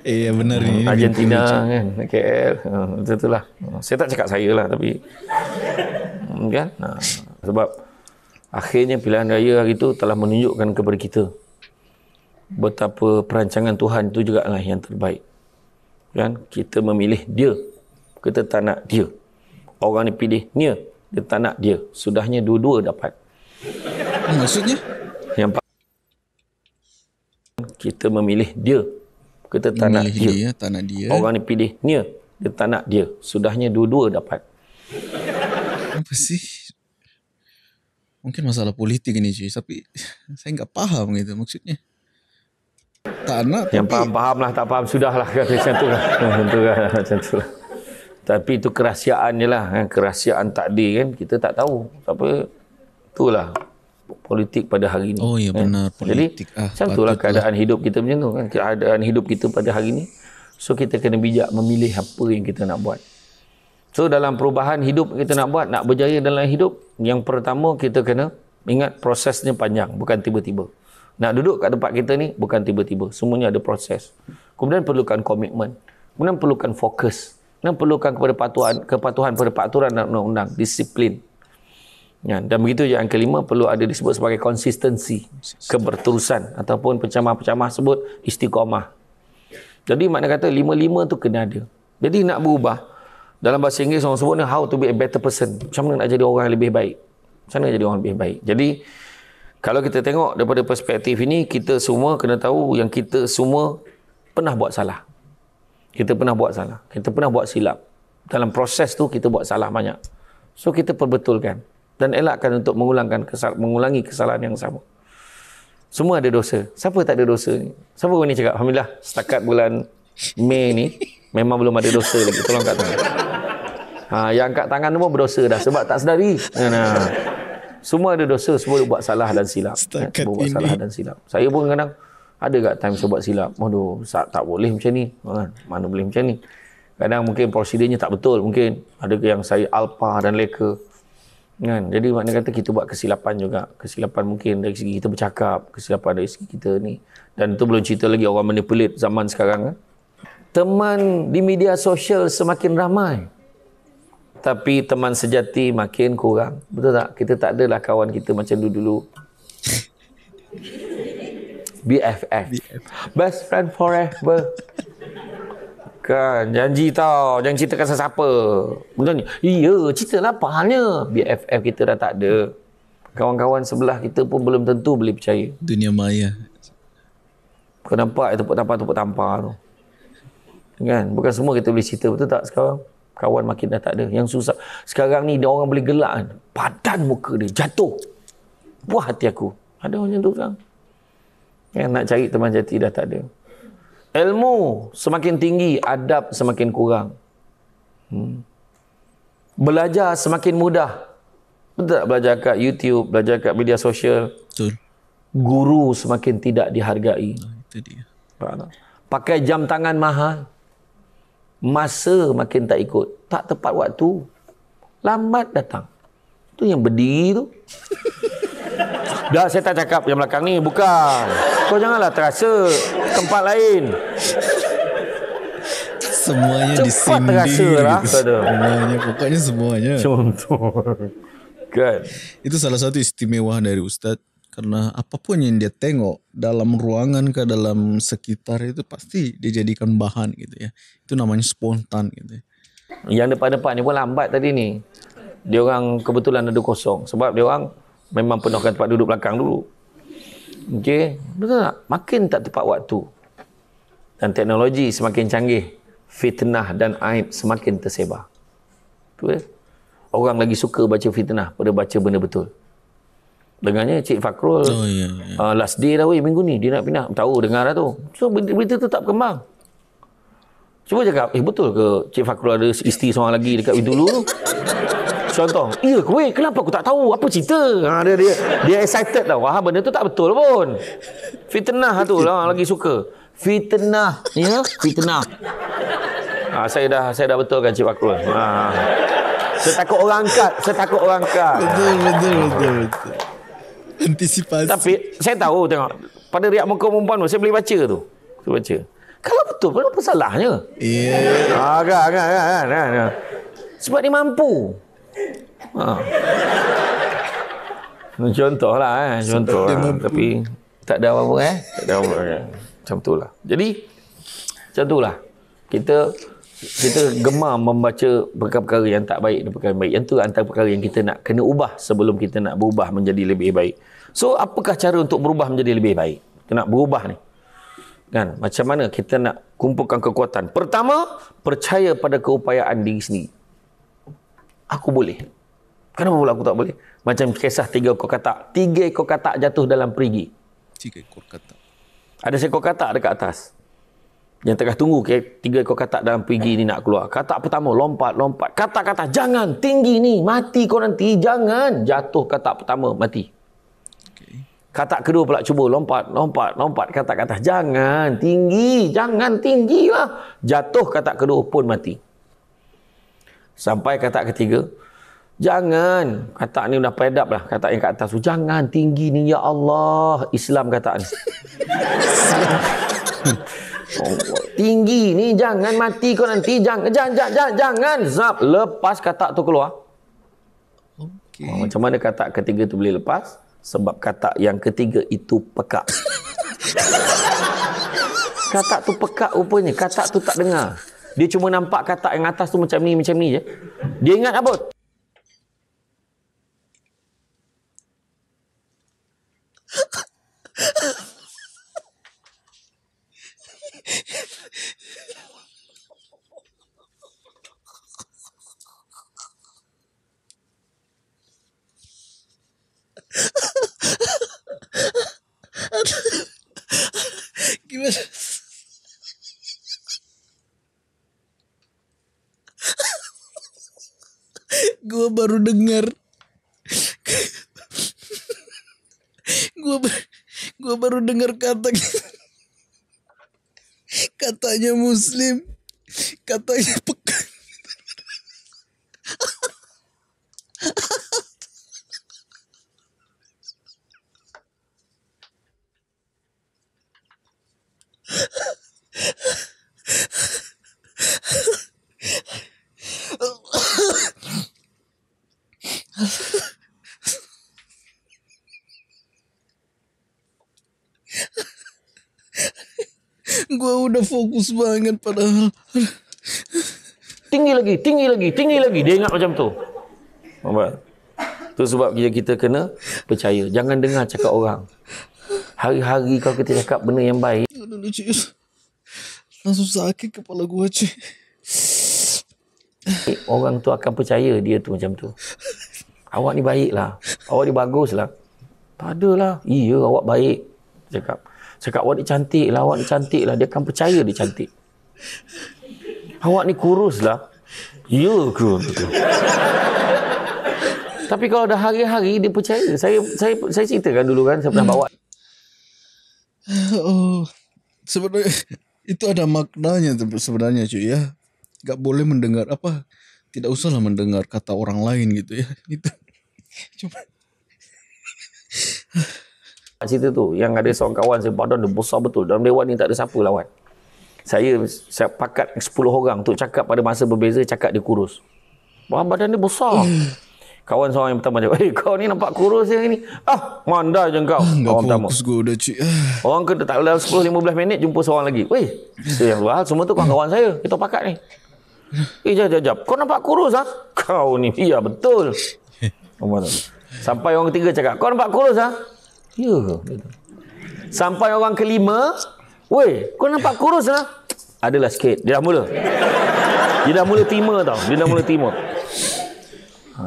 Eh ya benar ni. Ya, Argentina kan, KL. Betul ha, itulah. Saya tak cakap saya lah tapi hmm, kan. Nah, ha, sebab akhirnya pilihan raya hari itu telah menunjukkan kepada kita betapa perancangan Tuhan itu juga lah yang terbaik. Kan? Kita memilih dia. Kita tak nak dia. Orang ni pilih dia. kita tak nak dia. Sudahnya dua-dua dapat. Maksudnya? Yang kita memilih dia kita tak nak dia, dia, tak nak dia. Orang ni pilih ni, dia tak nak dia. Sudahnya dua-dua dapat. Apa sih? Mungkin masalah politik ini cuy, tapi [laughs] saya enggak faham gitu maksudnya. Tak nak Yang tapi... faham-faham lah, tak faham sudahlah. [laughs] macam tu lah. macam tu lah. Macam tu lah. Tapi itu kerahsiaan je lah. Kan, kerahsiaan takdir kan. Kita tak tahu. Siapa? Itulah politik pada hari ini. Oh ya kan? benar politik. Jadi ah, macam ah, itulah keadaan hidup kita macam tu kan. Keadaan hidup kita pada hari ini. So kita kena bijak memilih apa yang kita nak buat. So dalam perubahan hidup kita nak buat, nak berjaya dalam hidup, yang pertama kita kena ingat prosesnya panjang, bukan tiba-tiba. Nak duduk kat tempat kita ni bukan tiba-tiba. Semuanya ada proses. Kemudian perlukan komitmen. Kemudian perlukan fokus. Kemudian perlukan kepada patuhan, kepatuhan pada peraturan dan undang-undang. Disiplin. Ya, dan begitu yang kelima perlu ada disebut sebagai konsistensi, keberterusan ataupun pencamah-pencamah sebut istiqamah. Jadi makna kata lima-lima tu kena ada. Jadi nak berubah dalam bahasa Inggeris orang sebut ni how to be a better person. Macam mana nak jadi orang yang lebih baik? Macam mana jadi orang lebih baik? Jadi kalau kita tengok daripada perspektif ini kita semua kena tahu yang kita semua pernah buat salah. Kita pernah buat salah. Kita pernah buat silap. Dalam proses tu kita buat salah banyak. So kita perbetulkan dan elakkan untuk mengulangkan kesal, mengulangi kesalahan yang sama. Semua ada dosa. Siapa tak ada dosa ni? Siapa kau ni cakap? Alhamdulillah, setakat bulan Mei ni, memang belum ada dosa lagi. Tolong kat tangan. Ha, yang angkat tangan tu pun berdosa dah sebab tak sedari. Ha, nah. Semua ada dosa, semua buat salah dan silap. Ha, setakat semua buat ini. salah dan silap. Saya pun kadang ada kat time saya buat silap. Aduh, tak, tak boleh macam ni. Ha, mana boleh macam ni. Kadang mungkin prosedurnya tak betul. Mungkin ada yang saya alpa dan leka kan jadi maknanya kata kita buat kesilapan juga kesilapan mungkin dari segi kita bercakap kesilapan dari segi kita ni dan tu belum cerita lagi orang manipulate zaman sekarang kan? teman di media sosial semakin ramai tapi teman sejati makin kurang betul tak kita tak adalah kawan kita macam dulu-dulu BFF. BFF best friend forever Kan, janji tau. Jangan ceritakan sesiapa. Betul ni? cerita lah pahalnya. BFF kita dah tak ada. Kawan-kawan sebelah kita pun belum tentu boleh percaya. Dunia maya. Kau nampak ya, tepuk tampar, tepuk tampar tu. Kan? Bukan semua kita boleh cerita. Betul tak sekarang? Kawan makin dah tak ada. Yang susah. Sekarang ni, dia orang boleh gelak kan? Padan muka dia. Jatuh. Buah hati aku. Ada orang macam tu kan? Kan nak cari teman jati dah tak ada. Ilmu semakin tinggi, adab semakin kurang. Hmm. Belajar semakin mudah. Betul tak belajar kat YouTube, belajar kat media sosial? Betul. Guru semakin tidak dihargai. Ah, itu dia. Pakai jam tangan mahal. Masa makin tak ikut. Tak tepat waktu. Lambat datang. Tu yang berdiri tu. [laughs] Dah saya tak cakap yang belakang ni. Bukan. Kau janganlah terasa tempat lain. Semuanya disindir. Cepat terasa lah. Semuanya, pokoknya semuanya. Contoh. Kan. Itu salah satu istimewa dari Ustaz. Karena apapun yang dia tengok dalam ruangan ke dalam sekitar itu pasti dia jadikan bahan gitu ya. Itu namanya spontan gitu ya. Yang depan-depan ni pun lambat tadi ni. Dia orang kebetulan ada kosong. Sebab dia orang memang penuhkan tempat duduk belakang dulu. Okey, betul tak? Makin tak tepat waktu. Dan teknologi semakin canggih, fitnah dan aib semakin tersebar. Betul? Orang lagi suka baca fitnah pada baca benda betul. Dengarnya Cik Fakrul oh, yeah, yeah. Uh, last day dah weh minggu ni dia nak pindah. Tahu dengar lah tu. So berita tu tak Cuba cakap, eh betul ke Cik Fakrul ada isteri seorang lagi dekat pintu dulu tu? Contoh, ya ke kenapa aku tak tahu apa cerita? Ha, dia, dia, dia excited tau. Wah, benda tu tak betul pun. Fitnah tu lah, lagi suka. Fitnah, ya? Fitnah. Ha, saya dah saya dah betulkan Cik Pakul. Lah. Ha. Saya takut orang angkat. Saya takut orang angkat. Betul, betul, betul. Antisipasi. Tapi saya tahu tengok. Pada riak muka perempuan tu, saya boleh baca tu. Saya baca. Kalau betul pun apa salahnya? Ya. Yeah. Ha, kan, kan, kan, kan, kan. Sebab dia mampu. Ha. Ini contohlah eh, contoh. Lah. Tapi tak ada apa-apa eh. Tak ada apa-apa. Ya. Macam lah. Jadi macam lah. Kita kita gemar membaca perkara-perkara yang tak baik dan perkara yang baik. Yang tu antara perkara yang kita nak kena ubah sebelum kita nak berubah menjadi lebih baik. So, apakah cara untuk berubah menjadi lebih baik? Kita nak berubah ni. Kan? Macam mana kita nak kumpulkan kekuatan? Pertama, percaya pada keupayaan diri sendiri aku boleh. Kenapa pula aku tak boleh? Macam kisah tiga ekor katak. Tiga ekor katak jatuh dalam perigi. Tiga ekor katak. Ada seekor katak dekat atas. Yang tengah tunggu okay? tiga ekor katak dalam perigi ni nak keluar. Katak pertama lompat, lompat. Katak-katak jangan tinggi ni. Mati kau nanti. Jangan jatuh katak pertama. Mati. Katak kedua pula cuba lompat, lompat, lompat. Katak kata, jangan tinggi, jangan tinggi lah. Jatuh katak kedua pun mati. Sampai kata ketiga. Jangan. Kata ni dah pedap lah. Kata yang kat atas tu. Jangan tinggi ni. Ya Allah. Islam kata ni. Oh, [laughs] tinggi ni jangan mati kau nanti jangan jangan jangan jangan, jangan. zap lepas kata tu keluar okey oh, macam mana kata ketiga tu boleh lepas sebab kata yang ketiga itu pekak [laughs] katak tu pekak rupanya katak tu tak dengar dia cuma nampak katak yang atas tu macam ni, macam ni je. Dia ingat apa? Ha ha ha! gue baru dengar gue gue baru dengar kata katanya muslim katanya peka Ha [laughs] gue udah fokus banget padahal tinggi lagi tinggi lagi tinggi lagi dia ingat macam tu nampak tu sebab kita, kita kena percaya jangan dengar cakap orang hari-hari kau kita cakap benda yang baik langsung sakit kepala gue cik orang tu akan percaya dia tu macam tu awak ni baiklah. Awak ni baguslah. Tak adalah. Iya, awak baik. Cakap. Cakap awak ni cantik lah, awak ni cantik Dia akan percaya dia cantik. Awak ni kuruslah, lah. Ya ke? Tapi kalau dah hari-hari dia percaya. Saya saya saya ceritakan dulu kan saya pernah bawa. Oh, sebenarnya itu ada maknanya sebenarnya cuy ya. Gak boleh mendengar apa tidak usahlah mendengar kata orang lain gitu ya. Itu [laughs] Cuma situ tu yang ada seorang kawan saya badan dia besar betul dalam dewan ni tak ada siapa lawan. Saya saya pakat 10 orang untuk cakap pada masa berbeza cakap dia kurus. Wah, badan dia besar. Ya. Kawan seorang yang pertama cakap, "Eh, hey, kau ni nampak kurus yang ini." Ah, manda je kau. Ah, orang pertama. Good, ah. orang kedua tak dalam 10 15 minit jumpa seorang lagi. Weh, saya so, wah, semua tu kawan-kawan hmm. saya. Kita pakat ni. Eh, jap, jap, jap. Kau nampak kurus ah? Kau ni, iya betul. Umar tak Sampai orang ketiga cakap, kau nampak kurus ah? Ya Sampai orang kelima, weh, kau nampak kurus ah? Adalah sikit. Dia dah mula. Dia dah mula timur tau. Dia dah mula timur. Ha.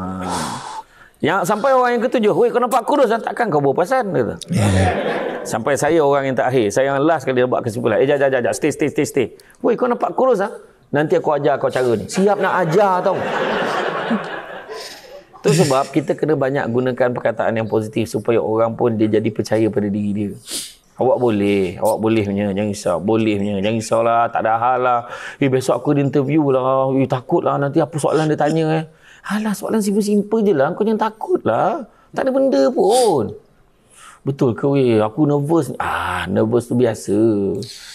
Yang sampai orang yang ketujuh, weh kau nampak kurus ah? Takkan kau berpesan kata. Sampai saya orang yang terakhir, saya yang last kali dia buat kesimpulan. Eh, jap, jap, jap, stay, stay, stay, stay. Weh, kau nampak kurus ah? Nanti aku ajar kau cara ni. Siap nak ajar tau. Itu sebab kita kena banyak gunakan perkataan yang positif supaya orang pun dia jadi percaya pada diri dia. Awak boleh, awak boleh punya, jangan risau. Boleh punya, jangan risau lah, tak ada hal lah. Eh, besok aku ada interview lah, eh, takut lah nanti apa soalan dia tanya eh. Alah, soalan simple-simple je lah, kau jangan takut lah. Tak ada benda pun. Betul ke weh, aku nervous. Ah, nervous tu biasa.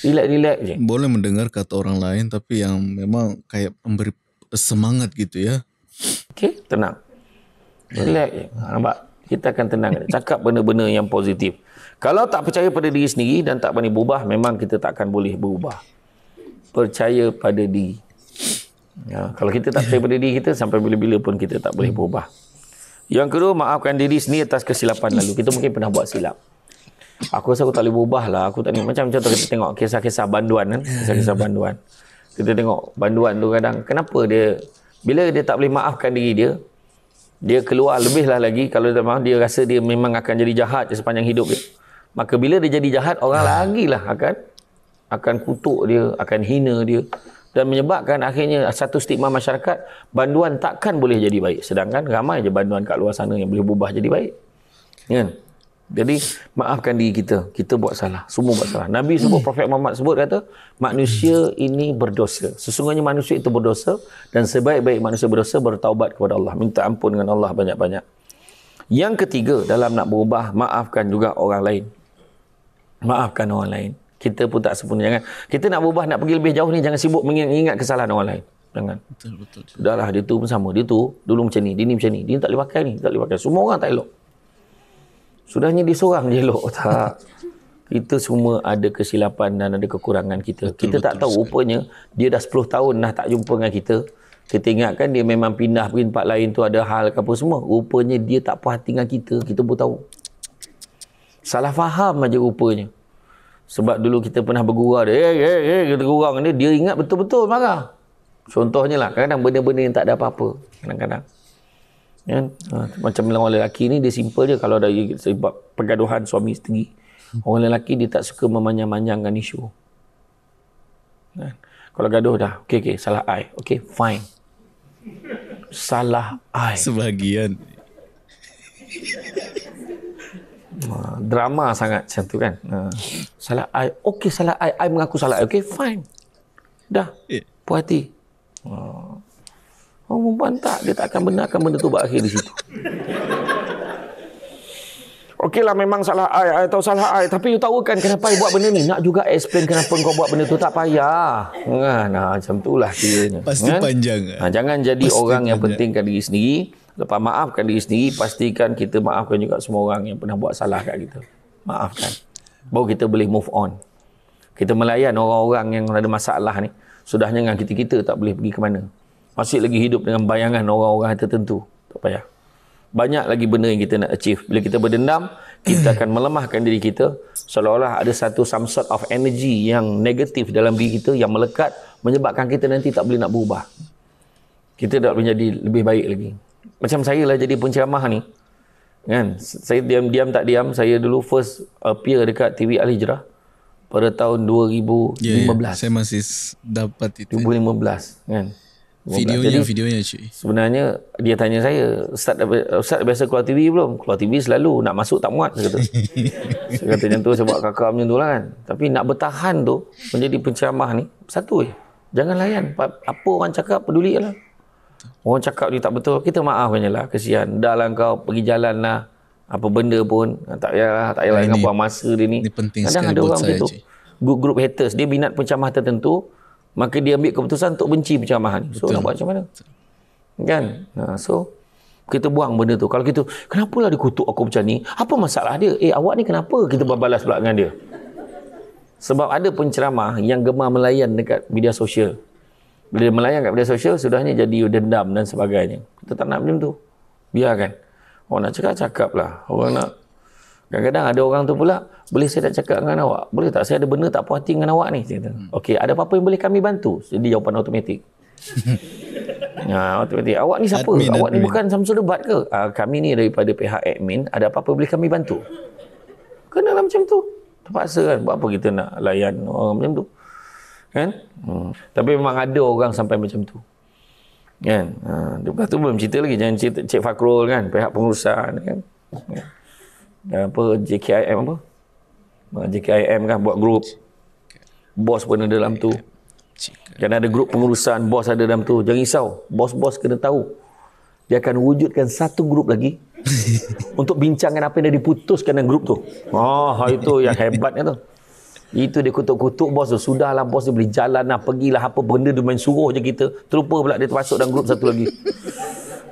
Relax-relax je. Boleh mendengar kata orang lain, tapi yang memang kayak memberi semangat gitu ya. Okay, tenang. Relax je. Ha, nampak? Kita akan tenang. Cakap benda-benda yang positif. Kalau tak percaya pada diri sendiri dan tak boleh berubah, memang kita tak akan boleh berubah. Percaya pada diri. Ya, kalau kita tak percaya pada diri kita, sampai bila-bila pun kita tak boleh berubah. Yang kedua, maafkan diri sendiri atas kesilapan lalu. Kita mungkin pernah buat silap. Aku rasa aku tak boleh berubah lah. Aku tak ni. Macam contoh kita tengok kisah-kisah banduan kan. Kisah-kisah banduan. Kita tengok banduan tu kadang. Kenapa dia... Bila dia tak boleh maafkan diri dia, dia keluar lebihlah lagi kalau dia mahu dia rasa dia memang akan jadi jahat sepanjang hidup dia maka bila dia jadi jahat orang lagi lah akan akan kutuk dia akan hina dia dan menyebabkan akhirnya satu stigma masyarakat banduan takkan boleh jadi baik sedangkan ramai je banduan kat luar sana yang boleh berubah jadi baik kan yeah. Jadi maafkan diri kita. Kita buat salah. Semua buat salah. Nabi sebut, hmm. Prophet Muhammad sebut kata, manusia ini berdosa. Sesungguhnya manusia itu berdosa dan sebaik-baik manusia berdosa bertaubat kepada Allah. Minta ampun dengan Allah banyak-banyak. Yang ketiga dalam nak berubah, maafkan juga orang lain. Maafkan orang lain. Kita pun tak sempurna. Jangan. Kita nak berubah, nak pergi lebih jauh ni, jangan sibuk mengingat kesalahan orang lain. Jangan. Betul, betul. Sudahlah, dia tu pun sama. Dia tu dulu macam ni, dia ni macam ni. Dia tak boleh pakai ni, tak boleh pakai. Semua orang tak elok. Sudahnya dia seorang je elok [laughs] tak. Kita semua ada kesilapan dan ada kekurangan kita. Betul, kita tak tahu sekali. rupanya dia dah 10 tahun dah tak jumpa dengan kita. Kita ingatkan dia memang pindah pergi tempat lain tu ada hal ke apa semua. Rupanya dia tak puas hati dengan kita. Kita pun tahu. Salah faham aja rupanya. Sebab dulu kita pernah bergurau dia. Eh, eh, eh. Kita gurau dia. Dia ingat betul-betul marah. Contohnya lah. Kadang-kadang benda-benda yang tak ada apa-apa. Kadang-kadang. Ya? Ha, macam orang lelaki ni, dia simple je kalau ada sebab pergaduhan suami isteri. Orang lelaki dia tak suka memanjang-manjangkan isu. Ha? Kalau gaduh dah, okey, okey, salah I. Okey, fine. Salah I. Sebahagian. Ha, drama sangat macam tu kan. Ha. Salah I. Okey, salah I. I mengaku salah I. Okey, fine. Dah. Eh. Puati. Ha. Orang perempuan tak. Dia tak akan benarkan benda tu berakhir di situ. Okeylah memang salah I. atau salah I. Tapi you tahu kan kenapa I buat benda ni? Nak juga explain kenapa kau buat benda tu. Tak payah. Nah, kan? ha, nah macam tu lah kiranya. Pasti kan? panjang. Nah, eh? ha, jangan jadi Pasti orang panjang. yang pentingkan diri sendiri. Lepas maafkan diri sendiri, pastikan kita maafkan juga semua orang yang pernah buat salah kat kita. Maafkan. Baru kita boleh move on. Kita melayan orang-orang yang ada masalah ni. Sudahnya dengan kita-kita tak boleh pergi ke mana masih lagi hidup dengan bayangan orang-orang tertentu. Tak payah. Banyak lagi benda yang kita nak achieve. Bila kita berdendam, kita akan melemahkan diri kita seolah-olah ada satu some sort of energy yang negatif dalam diri kita yang melekat menyebabkan kita nanti tak boleh nak berubah. Kita tak boleh jadi lebih baik lagi. Macam saya lah jadi penceramah ni. Kan? Saya diam-diam tak diam. Saya dulu first appear dekat TV Al Hijrah pada tahun 2015. Yeah, yeah. Saya masih dapat itu. 2015. Kan? Videonya, Jadi, videonya cuy. Sebenarnya dia tanya saya, Ustaz dah, Ustaz dah biasa keluar TV belum? Keluar TV selalu, nak masuk tak muat. Saya kata, [laughs] saya kata macam tu sebab kakak macam tu lah kan. Tapi nak bertahan tu, menjadi penceramah ni, satu je. Jangan layan. Apa orang cakap, peduli lah. Orang cakap dia tak betul, kita maaf banyak lah. Kesian. Dah lah kau pergi jalan lah. Apa benda pun. Tak payah Tak payah lah, lah buang masa dia ni. Ini penting sekali ada orang saya, gitu. Group haters. Dia binat pencamah tertentu maka dia ambil keputusan untuk benci penceramah ni. So, Betul. nak buat macam mana? Betul. Kan? Ha, so, kita buang benda tu. Kalau kita, kenapalah dia kutuk aku macam ni? Apa masalah dia? Eh, awak ni kenapa kita berbalas pula dengan dia? Sebab ada penceramah yang gemar melayan dekat media sosial. Bila dia melayan dekat media sosial, sudahnya jadi dendam dan sebagainya. Kita tak nak macam tu. Biarkan. Orang nak cakap, cakap lah. Orang nak... Kadang-kadang ada orang tu pula, boleh saya nak cakap dengan awak? Boleh tak? Saya ada benda tak puas hati dengan awak ni. hmm. Okey, ada apa-apa yang boleh kami bantu? Jadi jawapan automatik. ha, [laughs] automatik. Awak ni siapa? Admin, awak admin. ni bukan Samsul Debat ke? Uh, kami ni daripada pihak admin. Ada apa-apa boleh kami bantu? Kenalah macam tu. Terpaksa kan? Buat apa kita nak layan orang macam tu? Kan? Hmm. Tapi memang ada orang sampai macam tu. Kan? Ha, lepas tu belum cerita lagi. Jangan cerita Cik Fakrul kan? Pihak pengurusan kan? Dan ya. apa? JKIM apa? Ah, JKIM kan buat grup. Bos pun ada dalam tu. Dan ada grup pengurusan, bos ada dalam tu. Jangan risau. Bos-bos kena tahu. Dia akan wujudkan satu grup lagi [laughs] untuk bincangkan apa yang dah diputuskan dalam grup tu. Oh, ah, itu yang hebatnya tu. Itu dia kutuk-kutuk bos tu. Sudahlah bos dia boleh jalan lah. Pergilah apa benda dia main suruh je kita. Terlupa pula dia termasuk dalam grup satu lagi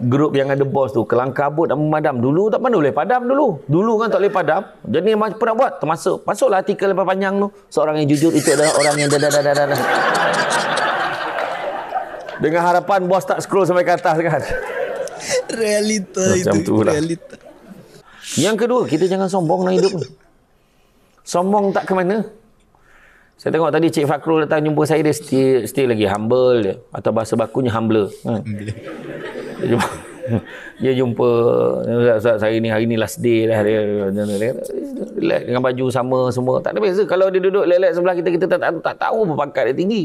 grup yang ada bos tu kelang kabut dan memadam dulu tak mana boleh padam dulu dulu kan tak boleh padam jadi macam pernah buat termasuk masuklah artikel lebih panjang tu seorang yang jujur itu adalah orang yang dah dah dah dengan harapan bos tak scroll sampai ke atas kan realita macam itu itulah. realita yang kedua kita jangan sombong dalam hidup ni sombong tak ke mana saya tengok tadi Cik Fakrul datang jumpa saya dia still, still lagi humble dia. atau bahasa bakunya humble hmm jumpa [laughs] dia jumpa Ustaz, saya ni hari ni last day lah dia, lelak dia, dengan baju sama semua tak ada beza kalau dia duduk lelak sebelah kita kita tak, tak, tak tahu apa pangkat dia tinggi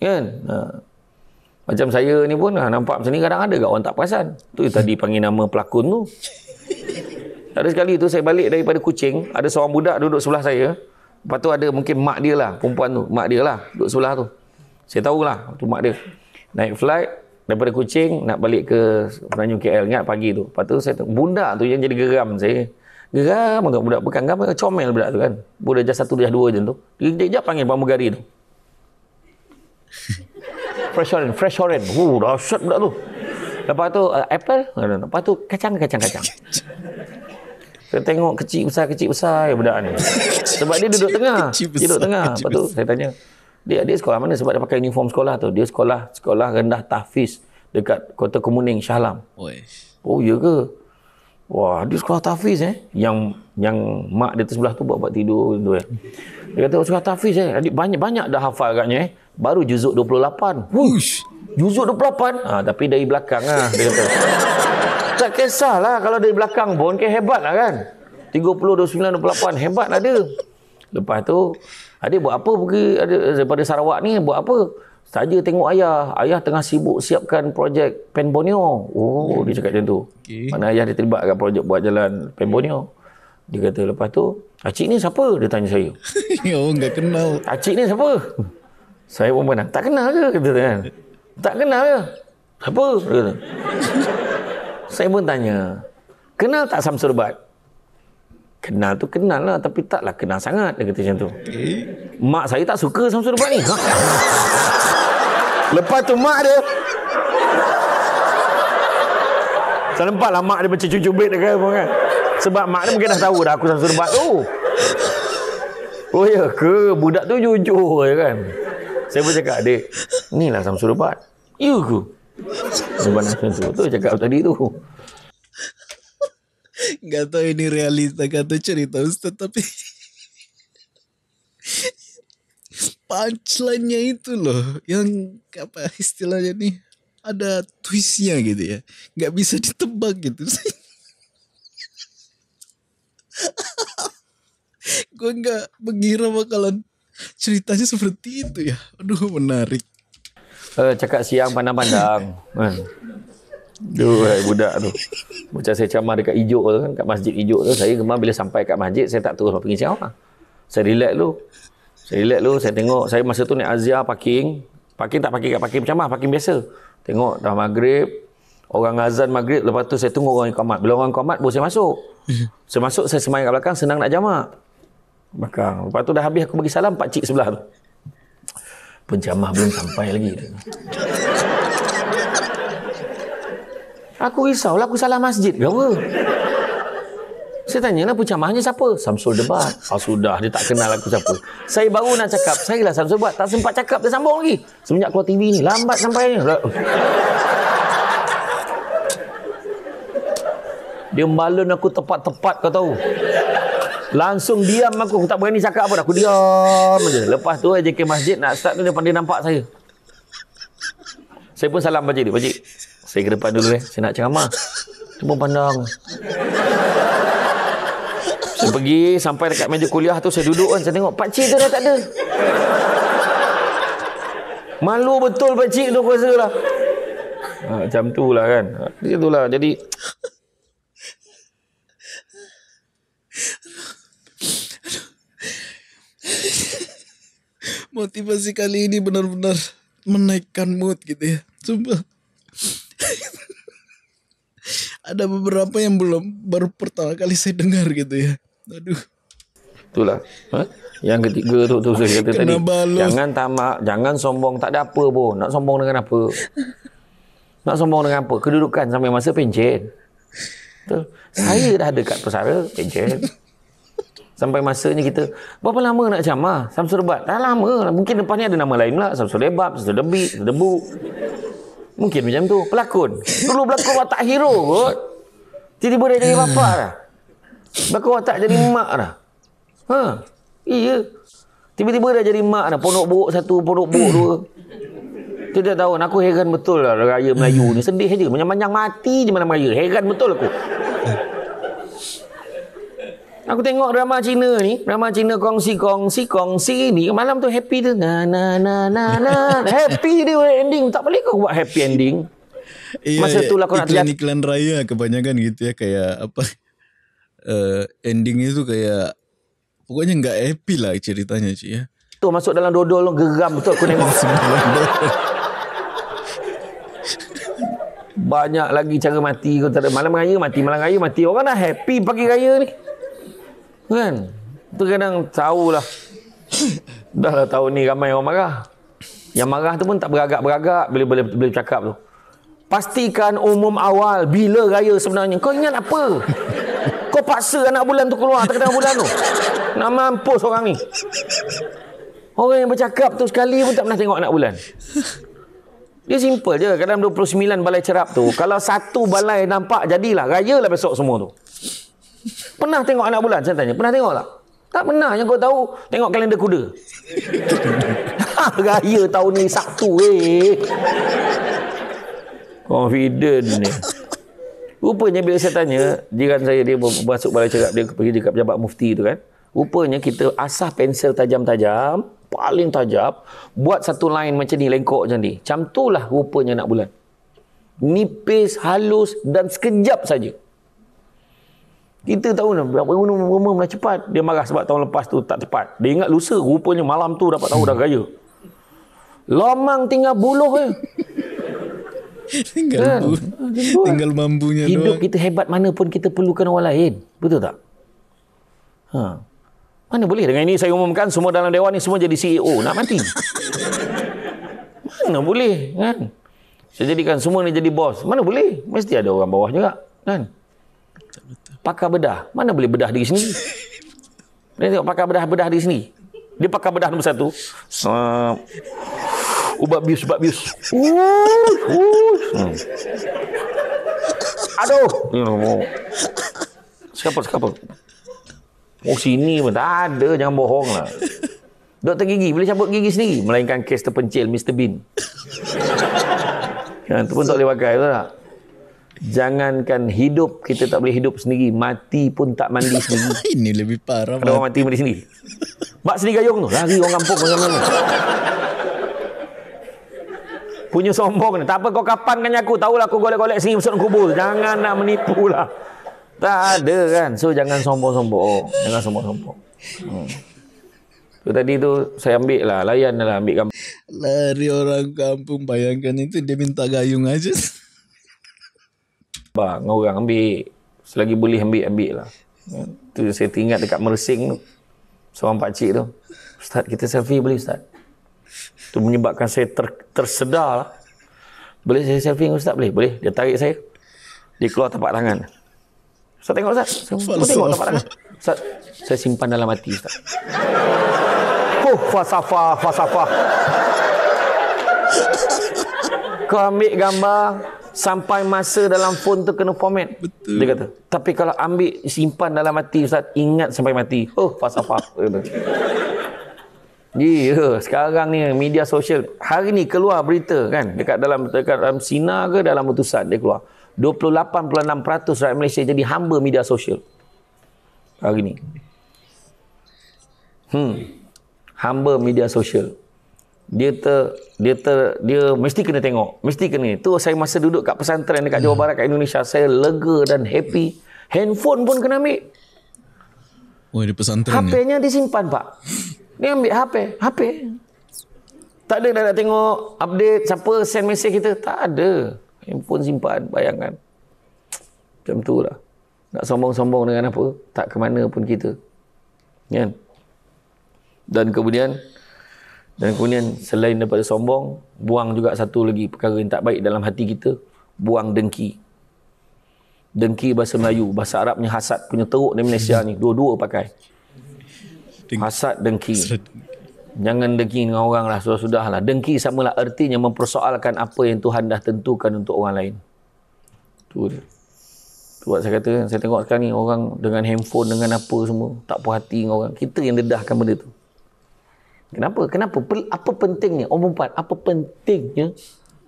kan ha. macam saya ni pun ha, nampak macam ni kadang ada kat orang tak perasan tu tadi panggil nama pelakon tu ada sekali tu saya balik daripada kucing ada seorang budak duduk sebelah saya lepas tu ada mungkin mak dia lah perempuan tu mak dia lah duduk sebelah tu saya tahu lah, tu mak dia naik flight daripada kucing nak balik ke Penanyu KL ingat pagi tu lepas tu saya tengok bunda tu yang jadi geram saya geram tu budak bukan geram comel budak tu kan budak jas satu dah dua je tu dia sekejap panggil Pak Mugari tu [laughs] fresh orange fresh orange wuh dahsyat budak tu lepas tu uh, apple lepas tu kacang kacang kacang saya tengok kecil besar kecil besar ya, budak ni [laughs] sebab dia duduk tengah dia duduk tengah lepas tu saya tanya dia dia sekolah mana sebab dia pakai uniform sekolah tu dia sekolah sekolah rendah tahfiz dekat kota kemuning Shahlam oh ya ke wah dia sekolah tahfiz eh yang yang mak dia sebelah tu buat buat tidur tu eh. dia kata oh, sekolah tahfiz eh adik banyak-banyak dah hafal agaknya eh baru juzuk 28 wush juzuk 28 ha, tapi dari belakang ah. dia kata [laughs] tak kisahlah kalau dari belakang pun kan hebat lah kan 30, 29, 28 hebat lah dia lepas tu ada buat apa pergi adik, daripada Sarawak ni? Buat apa? Saja tengok ayah. Ayah tengah sibuk siapkan projek Pen Oh, okay. Ya. dia cakap macam tu. Okay. Mana ayah dia terlibat dengan projek buat jalan Pen Borneo. Dia kata lepas tu, Acik ni siapa? Dia tanya saya. [laughs] Ya, orang tak kenal. Acik ni siapa? saya pun pernah. Tak kenal ke? Kata kan. Tak kenal ke? Siapa? saya pun tanya. Kenal tak Samsul Bat? Kenal tu kenal lah tapi taklah kenal sangat dia kata macam tu. Eh? Mak saya tak suka sama suruh buat ni. Ha. Lepas tu mak dia Tak nampak lah mak dia macam cucu bed dia kan, Sebab mak dia mungkin dah tahu dah aku sama suruh buat tu. Oh ya ke budak tu jujur je kan. Saya pun cakap adik, inilah sama suruh buat. Ya ke? Sebab nak tu cakap tadi tu. nggak tau ini realita kata cerita Ustaz tapi punchline-nya itu loh yang apa istilahnya nih ada twistnya gitu ya nggak bisa ditebak gitu [laughs] gue nggak mengira bakalan ceritanya seperti itu ya aduh menarik eh, cakap siang pandang-pandang [laughs] Duh, budak tu. Macam saya ceramah dekat Ijuk tu kan, kat masjid Ijuk tu, saya gemar bila sampai kat masjid, saya tak terus pergi siapa. Saya relax dulu. Saya relax dulu, saya tengok, saya masa tu ni Azia parking, parking tak parking kat parking macam mana, parking biasa. Tengok dah maghrib, orang azan maghrib, lepas tu saya tunggu orang yang komat. Bila orang komat, boleh saya masuk. [laughs] Saya masuk, saya semayang kat belakang, senang nak jamak. Belakang. Lepas tu dah habis, aku bagi salam pak cik sebelah tu. Penjamah belum sampai lagi. Aku risau lah aku salah masjid ke ya apa? Saya tanya lah mahnya siapa? Samsul debat. Ah oh, sudah dia tak kenal aku siapa. Saya baru nak cakap. Saya lah Samsul buat. Tak sempat cakap dia sambung lagi. Semenjak keluar TV ni. Lambat sampai ni. Dia malun aku tepat-tepat kau tahu. Langsung diam aku. Aku tak berani cakap apa Aku diam je. Lepas tu ke Masjid nak start tu dia pandai nampak saya. Saya pun salam Pakcik. Pakcik. Saya ke depan dulu eh. Saya nak ceramah. Cuma pandang. Saya pergi sampai dekat meja kuliah tu saya duduk kan saya tengok pak cik tu dah tak ada. Malu betul pak cik tu kuasa lah. Ha, macam tu lah kan. dia ha, tu lah. Jadi Motivasi kali ini benar-benar menaikkan mood gitu ya. Sumpah. [laughs] ada beberapa yang belum baru pertama kali saya dengar gitu ya. Aduh. Itulah. Hah? Yang ketiga tu tu saya kata tadi. Balas. Jangan tamak, jangan sombong, tak ada apa pun. Nak sombong dengan apa? [laughs] Nak sombong dengan apa? Kedudukan sampai masa pencen. Betul. Saya dah dekat pesara pencen. Sampai masanya kita berapa lama nak jamah? Samsul Dah lama. Mungkin depan ada nama lain pula. Samsul Lebab, Samsul Debik, Samsul Debuk. Mungkin macam tu. Pelakon. Dulu pelakon watak hero kot. Tiba-tiba dia jadi bapa dah. Berlakon watak jadi mak dah. Ha. Iya. Tiba-tiba dah jadi mak dah. Ponok buruk satu, ponok buruk dua. Tidak tahu. Aku heran betul lah raya Melayu ni. Sedih je. Macam panjang mati je mana raya. Heran betul aku. Aku tengok drama Cina ni, drama Cina kongsi kongsi kongsi ni malam tu happy tu. Na na na na na. [laughs] happy dia ending tak boleh kau buat happy ending. Yeah, Masa yeah, tu lah kau nak lihat iklan raya lah, kebanyakan gitu ya kayak apa uh, eh, endingnya tu kayak pokoknya enggak happy lah ceritanya cik ya. Tu masuk dalam dodol geram tu aku tengok. [laughs] Banyak lagi cara mati kau tak ada. Malam raya mati, malam raya mati. Orang dah happy pagi raya ni. Kan? tu Kan? Terkadang tahulah. dah lah tahun ni ramai orang marah. Yang marah tu pun tak beragak-beragak bila boleh boleh cakap tu. Pastikan umum awal bila raya sebenarnya. Kau ingat apa? Kau paksa anak bulan tu keluar tengah tengah bulan tu. Nak mampus orang ni. Orang yang bercakap tu sekali pun tak pernah tengok anak bulan. Dia simple je. Kadang 29 balai cerap tu. Kalau satu balai nampak, jadilah. Raya lah besok semua tu. Pernah tengok anak bulan? Saya tanya. Pernah tengok tak? Tak pernah. Yang kau tahu, tengok kalender kuda. [laughs] Raya tahun ni Sabtu. Eh. Confident ni. Rupanya bila saya tanya, jiran saya dia masuk balai cerak, dia pergi dekat pejabat mufti tu kan. Rupanya kita asah pensel tajam-tajam, paling tajam, buat satu line macam ni, lengkok macam ni. Macam tu lah rupanya nak bulan. Nipis, halus dan sekejap saja. Kita tahu lah, berapa rumah dah cepat. Dia marah sebab tahun lepas tu tak tepat. Dia ingat lusa, rupanya malam tu dapat tahu dah kaya. Lomang tinggal buluh ke? tinggal, kan? bu- ah, tinggal mampunya Hidup doang. kita hebat mana pun kita perlukan orang lain. Betul tak? Ha. Mana boleh dengan ini saya umumkan semua dalam dewan ni semua jadi CEO. Nak mati. mana boleh kan? Saya jadikan semua ni jadi bos. Mana boleh? Mesti ada orang bawah juga. Kan? pakar bedah. Mana boleh bedah diri sini? [laughs] Dia tengok pakar bedah bedah diri sini. Dia pakar bedah nombor satu. Sam. Ubat oh, bius, ubat bius. Uh, uh. Hmm. Aduh. Siapa, siapa? Oh sini pun tak ada, jangan bohong lah. Doktor gigi, boleh cabut gigi sendiri? Melainkan kes terpencil, Mr. Bean. [laughs] Yang pun tak boleh pakai, tak? Jangankan hidup kita tak boleh hidup sendiri, mati pun tak mandi [laughs] sendiri. Ini lebih parah. Kalau orang mati mandi sendiri. Mak sendiri gayung tu, lari orang kampung macam mana? Punya sombong ni. Tak apa kau kapan kan aku. Tahulah aku golek-golek sini masuk kubur. Jangan nak menipu lah. Tak ada kan. So jangan sombong-sombong. Jangan sombong-sombong. Hmm. So, tadi tu saya ambil lah. Layan lah ambil gambar. Lari orang kampung bayangkan itu dia minta gayung aja. Bang, orang ambil. Selagi boleh ambil, ambil lah. Tu saya teringat dekat Mersing tu. Seorang pakcik tu. Ustaz, kita selfie boleh Ustaz? Tu menyebabkan saya ter, tersedar lah. Boleh saya selfie dengan Ustaz? Boleh? Boleh? Dia tarik saya. Dia keluar tapak tangan. Ustaz tengok Ustaz. Saya tengok tapak tangan. Ustaz, saya simpan dalam hati Ustaz. Oh, fasafah, fasafah. Kau ambil gambar, sampai masa dalam phone tu kena format. Betul. Dia kata, tapi kalau ambil simpan dalam hati ustaz, ingat sampai mati. Oh, falsafah. Ya, yeah, sekarang ni media sosial hari ni keluar berita kan dekat dalam dekat dalam Sina ke dalam putusan dia keluar. 28.6% rakyat Malaysia jadi hamba media sosial. Hari ni. Hmm. Hamba media sosial dia ter dia ter dia mesti kena tengok mesti kena tu saya masa duduk kat pesantren dekat Jawa Barat kat Indonesia saya lega dan happy handphone pun kena ambil oh di pesantren HP-nya ya? disimpan pak ni ambil HP HP tak ada nak tengok update siapa send message kita tak ada handphone simpan bayangkan macam tu lah nak sombong-sombong dengan apa tak ke mana pun kita kan dan kemudian dan kemudian selain daripada sombong, buang juga satu lagi perkara yang tak baik dalam hati kita, buang dengki. Dengki bahasa Melayu, bahasa Arabnya hasad punya teruk di Malaysia ni, dua-dua pakai. Hasad dengki. Jangan dengki dengan orang lah, sudah-sudah lah. Dengki samalah artinya mempersoalkan apa yang Tuhan dah tentukan untuk orang lain. Itu dia. Itu saya kata, saya tengok sekarang ni orang dengan handphone, dengan apa semua, tak puas hati dengan orang. Kita yang dedahkan benda tu. Kenapa? Kenapa? Apa pentingnya? Om Umpat, apa pentingnya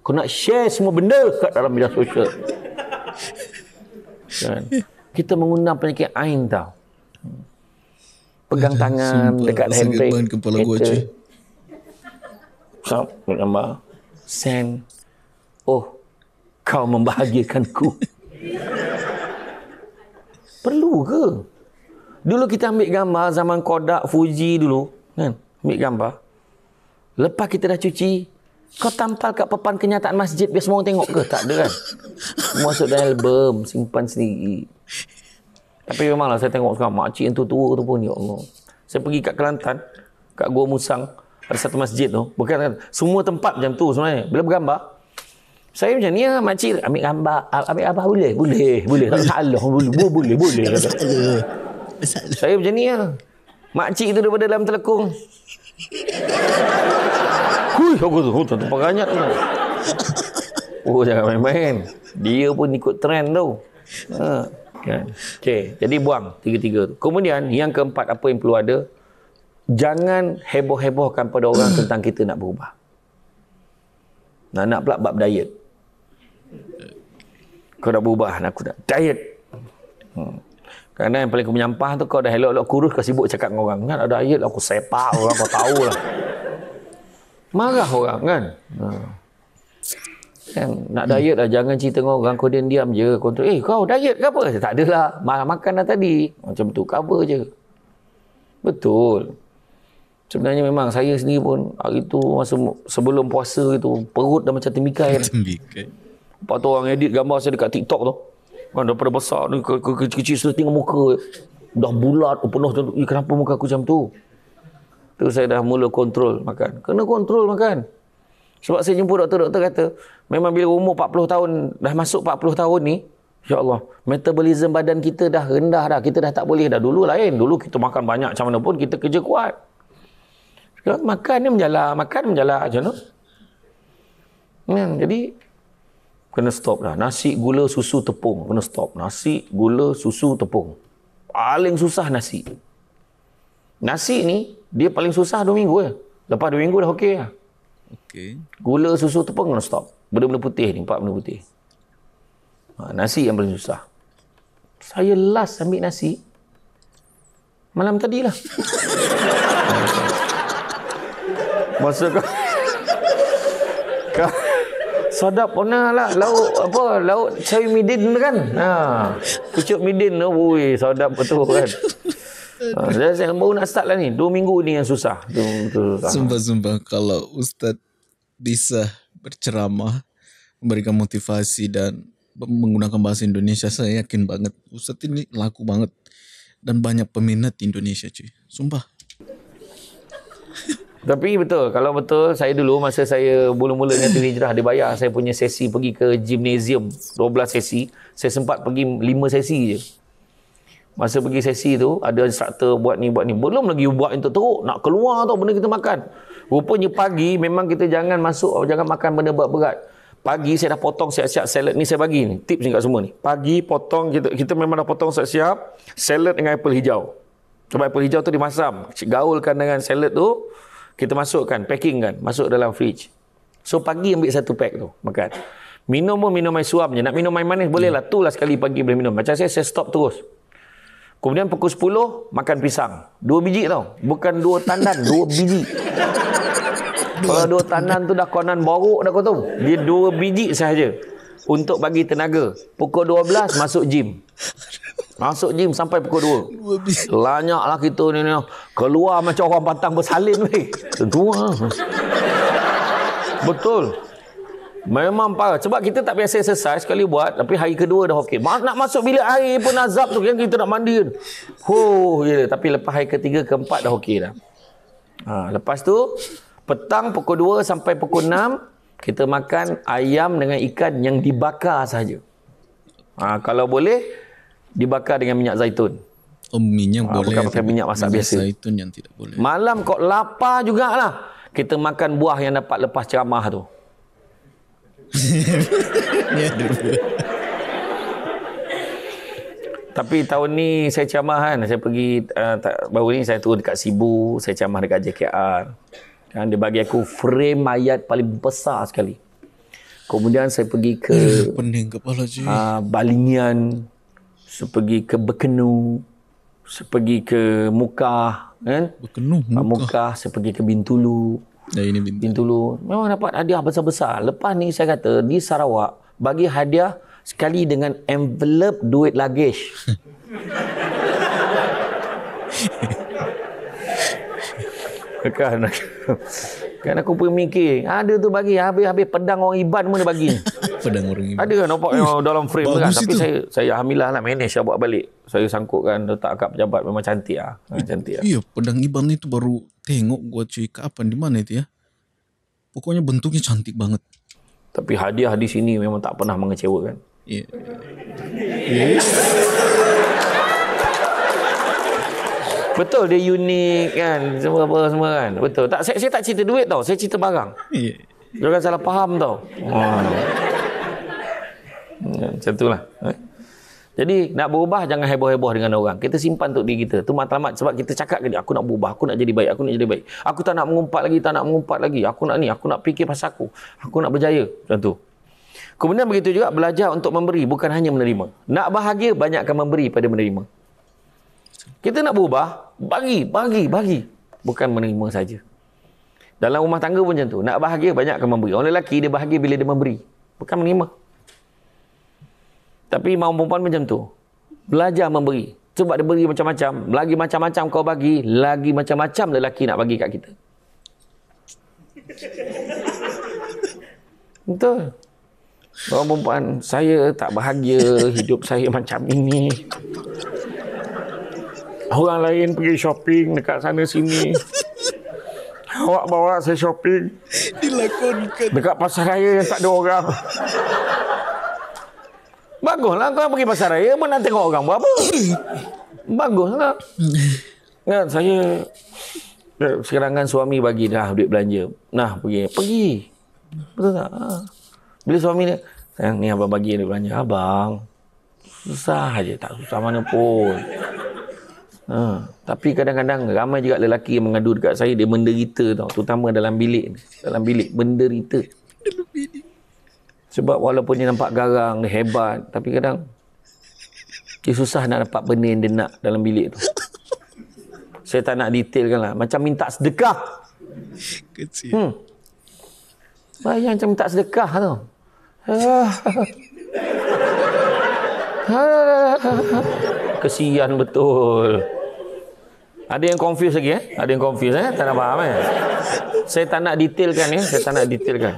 kau nak share semua benda kat dalam media sosial? [laughs] kan? Kita mengundang penyakit Ain tau. Pegang tangan Sumpah, dekat handbag. kepala gua je. Sam, nama. Sen. Oh, kau membahagiakan ku. Perlu ke? Dulu kita ambil gambar zaman Kodak, Fuji dulu. Kan? ambil gambar. Lepas kita dah cuci, kau tampal kat papan kenyataan masjid biar semua orang tengok ke? Tak ada kan? Masuk dalam album, simpan sendiri. Tapi memanglah saya tengok sekarang, makcik yang tua-tua tu pun, ya Allah. Saya pergi kat Kelantan, kat Gua Musang, ada satu masjid tu. Bukan kan? Semua tempat macam tu sebenarnya. Bila bergambar, saya macam ni lah makcik, ambil gambar, ambil apa boleh? Boleh, boleh. Tak salah, boleh, boleh, boleh. boleh. Saya macam ni lah. Makcik tu daripada dalam telekung, Hui, oh, aku tu hutan tempat ganyat tu. Oh, jangan main-main. Dia pun ikut trend tu. Ha, kan? Okay. jadi buang tiga-tiga tu. Kemudian yang keempat apa yang perlu ada? Jangan heboh-hebohkan pada orang [coughs] tentang kita nak berubah. Nak nak pula bab diet. Kau dah berubah, aku dah diet. Hmm. Karena yang paling aku menyampah tu kau dah elok-elok kurus kau sibuk cakap dengan orang. Kan ada ayat lah, aku sepak orang kau tahu lah. Marah orang kan. Ha. Kan, nak diet lah jangan cerita dengan orang kau dia diam je. Kontrol. Eh kau diet ke apa? Tak adalah. Marah makan dah tadi. Macam tu cover je. Betul. Sebenarnya memang saya sendiri pun hari tu masa sebelum puasa itu perut dah macam temikai. Temikai. Lepas tu orang edit gambar saya dekat TikTok tu. Kan daripada besar ni kecil-kecil sudah tengok muka dah bulat oh, penuh tu. kenapa muka aku macam tu? Tu saya dah mula kontrol makan. Kena kontrol makan. Sebab saya jumpa doktor-doktor kata, memang bila umur 40 tahun, dah masuk 40 tahun ni, Ya Allah, metabolism badan kita dah rendah dah. Kita dah tak boleh dah. Dulu lain. Dulu kita makan banyak macam mana pun, kita kerja kuat. Sekarang makan ni menjala, makan menjala aja tu. Hmm, jadi, kena stop dah. Nasi, gula, susu, tepung, kena stop. Nasi, gula, susu, tepung. Paling susah nasi. Nasi ni, dia paling susah dua minggu je. Eh. Lepas dua minggu dah okey lah. Eh. Okay. Gula, susu, tepung kena stop. Benda-benda putih ni, empat benda putih. Ha, nasi yang paling susah. Saya last ambil nasi. Malam tadi lah. [laughs] Masa kau... [laughs] sadap pun lah lauk apa lauk cai midin kan ha pucuk midin tu oi sadap betul kan [laughs] ha saya baru nak start lah ni Dua minggu ni yang susah sumpah sumpah kalau ustaz bisa berceramah memberikan motivasi dan menggunakan bahasa Indonesia saya yakin banget ustaz ini laku banget dan banyak peminat di Indonesia cuy sumpah [laughs] Tapi betul, kalau betul saya dulu masa saya mula-mula nanti hijrah dia bayar saya punya sesi pergi ke gymnasium 12 sesi, saya sempat pergi 5 sesi je. Masa pergi sesi tu ada instructor buat ni buat ni. Belum lagi buat yang teruk nak keluar tau benda kita makan. Rupanya pagi memang kita jangan masuk jangan makan benda berat-berat. Pagi saya dah potong siap-siap salad ni saya bagi ni. Tips ni kat semua ni. Pagi potong kita kita memang dah potong siap-siap salad dengan apple hijau. Sebab apple hijau tu dimasam. Gaulkan dengan salad tu kita masukkan, packing kan, masuk dalam fridge. So pagi ambil satu pack tu, makan. Minum pun minum air suam je. Nak minum air manis boleh lah. Tu lah sekali pagi boleh minum. Macam saya, saya stop terus. Kemudian pukul 10, makan pisang. Dua biji tau. Bukan dua tandan, [laughs] dua biji. Kalau dua tandan tu dah konan boruk dah kau tahu. Dia dua biji sahaja. Untuk bagi tenaga. Pukul 12, masuk gym. Masuk gym sampai pukul 2. Lanyaklah kita ni ni. Keluar macam orang pantang bersalin ni. Tua. Betul. Memang parah. Sebab kita tak biasa exercise sekali buat. Tapi hari kedua dah okey. Nak masuk bilik air pun azab tu. Yang kita nak mandi. Oh, yeah. Tapi lepas hari ketiga, keempat dah okey dah. Ha, lepas tu, petang pukul 2 sampai pukul 6, kita makan ayam dengan ikan yang dibakar sahaja. Ha, kalau boleh, dibakar dengan minyak zaitun. Oh, minyak ha, boleh. Bukan pakai minyak masak minyak biasa. zaitun yang tidak boleh. Malam kau lapar jugalah. Kita makan buah yang dapat lepas ceramah tu. [laughs] Ya, tapi tahun ni saya ceramah kan. Saya pergi, uh, tak, baru ni saya turun dekat Sibu. Saya ceramah dekat JKR. Kan, dia bagi aku frame mayat paling besar sekali. Kemudian saya pergi ke... Eh, Uh, Balingian sepergi ke Bekenu, sepergi ke Mukah, kan? Bekenu, Mukah. Mukah, sepergi ke Bintulu. Ya, ini Bintulu. Bintulu. Memang dapat hadiah besar-besar. Lepas ni saya kata, di Sarawak, bagi hadiah sekali dengan envelope duit luggage. Kekan. [laughs] Kan aku mikir, ada tu bagi habis-habis pedang orang Iban mana bagi. [laughs] pedang orang Iban. Ada kan? nampak Uish, dalam frame kan. Tapi saya saya alhamdulillah lah manage lah buat balik. Saya sangkutkan letak kat pejabat memang cantik ah. Cantik ah. Iya, pedang Iban ni tu baru tengok gua cuy kapan di mana itu ya. Pokoknya bentuknya cantik banget. Tapi hadiah di sini memang tak pernah mengecewakan. Iya. Yeah. Yes. Betul dia unik kan semua apa semua kan. Betul. Tak saya, saya tak cerita duit tau. Saya cerita barang. Ya. Jangan salah faham tau. Oh. Ah. Ya, macam itulah. Eh. Jadi nak berubah jangan heboh-heboh dengan orang. Kita simpan untuk diri kita. Tu matlamat sebab kita cakap ke aku nak berubah, aku nak jadi baik, aku nak jadi baik. Aku tak nak mengumpat lagi, tak nak mengumpat lagi. Aku nak ni, aku nak fikir pasal aku. Aku nak berjaya. Macam tu. Kemudian begitu juga belajar untuk memberi bukan hanya menerima. Nak bahagia banyakkan memberi pada menerima. Kita nak berubah, bagi, bagi, bagi. Bukan menerima saja. Dalam rumah tangga pun macam tu. Nak bahagia, banyak akan memberi. Orang lelaki, dia bahagia bila dia memberi. Bukan menerima. Tapi mahu perempuan macam tu. Belajar memberi. Sebab dia beri macam-macam. Lagi macam-macam kau bagi, lagi macam-macam lelaki nak bagi kat kita. [laughs] Betul. Orang perempuan, saya tak bahagia. Hidup saya [laughs] macam ini. Orang lain pergi shopping dekat sana sini. [laughs] Awak bawa saya shopping. Dilakonkan. Dekat pasar raya yang tak ada orang. Baguslah kau pergi pasar raya mana tengok orang buat apa. [laughs] Baguslah. [laughs] Kan saya eh, sekarang kan suami bagi dah duit belanja. Nah, pergi. Pergi. Betul tak? Ha. Bila suami dia, ni abang bagi duit belanja. Abang, susah je. Tak susah mana pun. Ha, tapi kadang-kadang ramai juga lelaki yang mengadu dekat saya dia menderita tau, terutama dalam bilik Dalam bilik menderita. Sebab walaupun dia nampak garang, dia hebat, tapi kadang dia susah nak dapat benda yang dia nak dalam bilik tu. Saya tak nak detailkan lah. Macam minta sedekah. Kecil. Hmm. Bayang macam minta sedekah tu. Ha. [laughs] kesian betul. Ada yang confuse lagi eh? Ada yang confuse eh? Tak nak faham eh? Saya tak nak detailkan ya. Eh? Saya tak nak detailkan.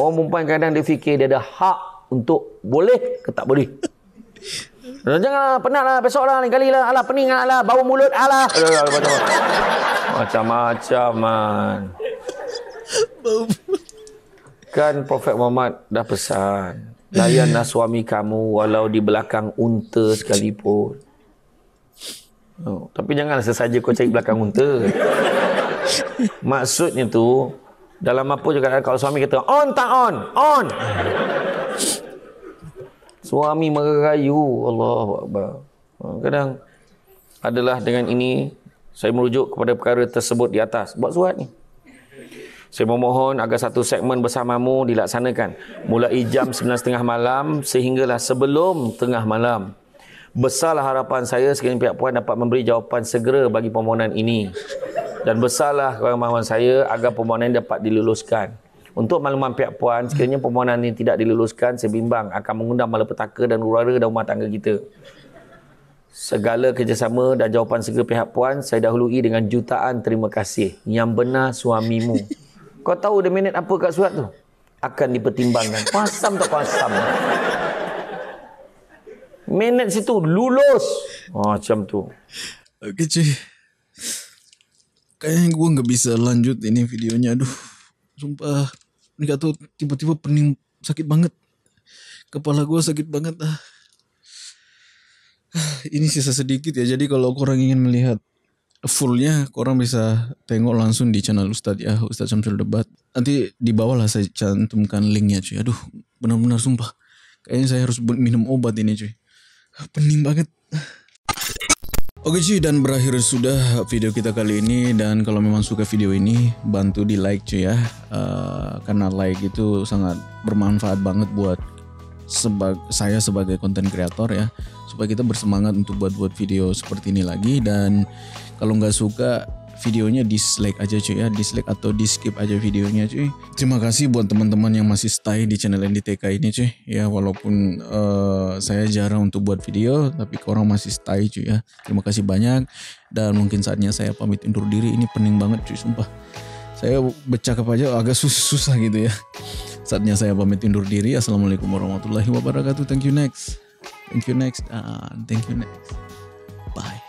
Orang perempuan kadang dia fikir dia ada hak untuk boleh ke tak boleh. Janganlah penatlah besoklah lain kali lah. Alah pening lah, alah bau mulut alah. Macam-macam man. Kan Prophet Muhammad dah pesan. Layanlah suami kamu walau di belakang unta sekalipun. Oh, tapi jangan sesaja kau cari belakang unta. Maksudnya tu dalam apa juga kalau suami kata on tak on, on. Suami merayu Allah ha, Kadang adalah dengan ini saya merujuk kepada perkara tersebut di atas. Buat surat ni. Saya memohon agar satu segmen bersamamu dilaksanakan mulai jam 9.30 malam sehinggalah sebelum tengah malam. Besarlah harapan saya sekiranya pihak puan dapat memberi jawapan segera bagi permohonan ini. Dan besarlah kemahuan saya agar permohonan ini dapat diluluskan. Untuk makluman pihak puan, sekiranya permohonan ini tidak diluluskan, saya bimbang akan mengundang malapetaka dan urara dan rumah tangga kita. Segala kerjasama dan jawapan segera pihak puan, saya dahului dengan jutaan terima kasih. Yang benar suamimu. Kau tahu dia minit apa kat surat tu? Akan dipertimbangkan. Pasam [laughs] tak pasam? minit situ lulus. Oh, macam tu. Okay, cik. Kayaknya gue gak bisa lanjut ini videonya. Aduh, sumpah. Ini kata tiba-tiba pening sakit banget. Kepala gue sakit banget. Ah. [sighs] Ini sisa sedikit ya. Jadi kalau kurang ingin melihat fullnya korang bisa tengok langsung di channel Ustadz ya Ustadz Syamsul Debat nanti di bawah lah saya cantumkan linknya cuy aduh benar-benar sumpah kayaknya saya harus minum obat ini cuy ah, pening banget Oke cuy dan berakhir sudah video kita kali ini dan kalau memang suka video ini bantu di like cuy ya uh, karena like itu sangat bermanfaat banget buat sebag saya sebagai konten kreator ya supaya kita bersemangat untuk buat-buat video seperti ini lagi dan kalau nggak suka videonya dislike aja cuy ya dislike atau di skip aja videonya cuy terima kasih buat teman-teman yang masih stay di channel NDTK ini cuy ya walaupun uh, saya jarang untuk buat video tapi orang masih stay cuy ya terima kasih banyak dan mungkin saatnya saya pamit undur diri ini pening banget cuy sumpah saya bercakap aja agak sus susah gitu ya saatnya saya pamit undur diri assalamualaikum warahmatullahi wabarakatuh thank you next thank you next uh, thank you next bye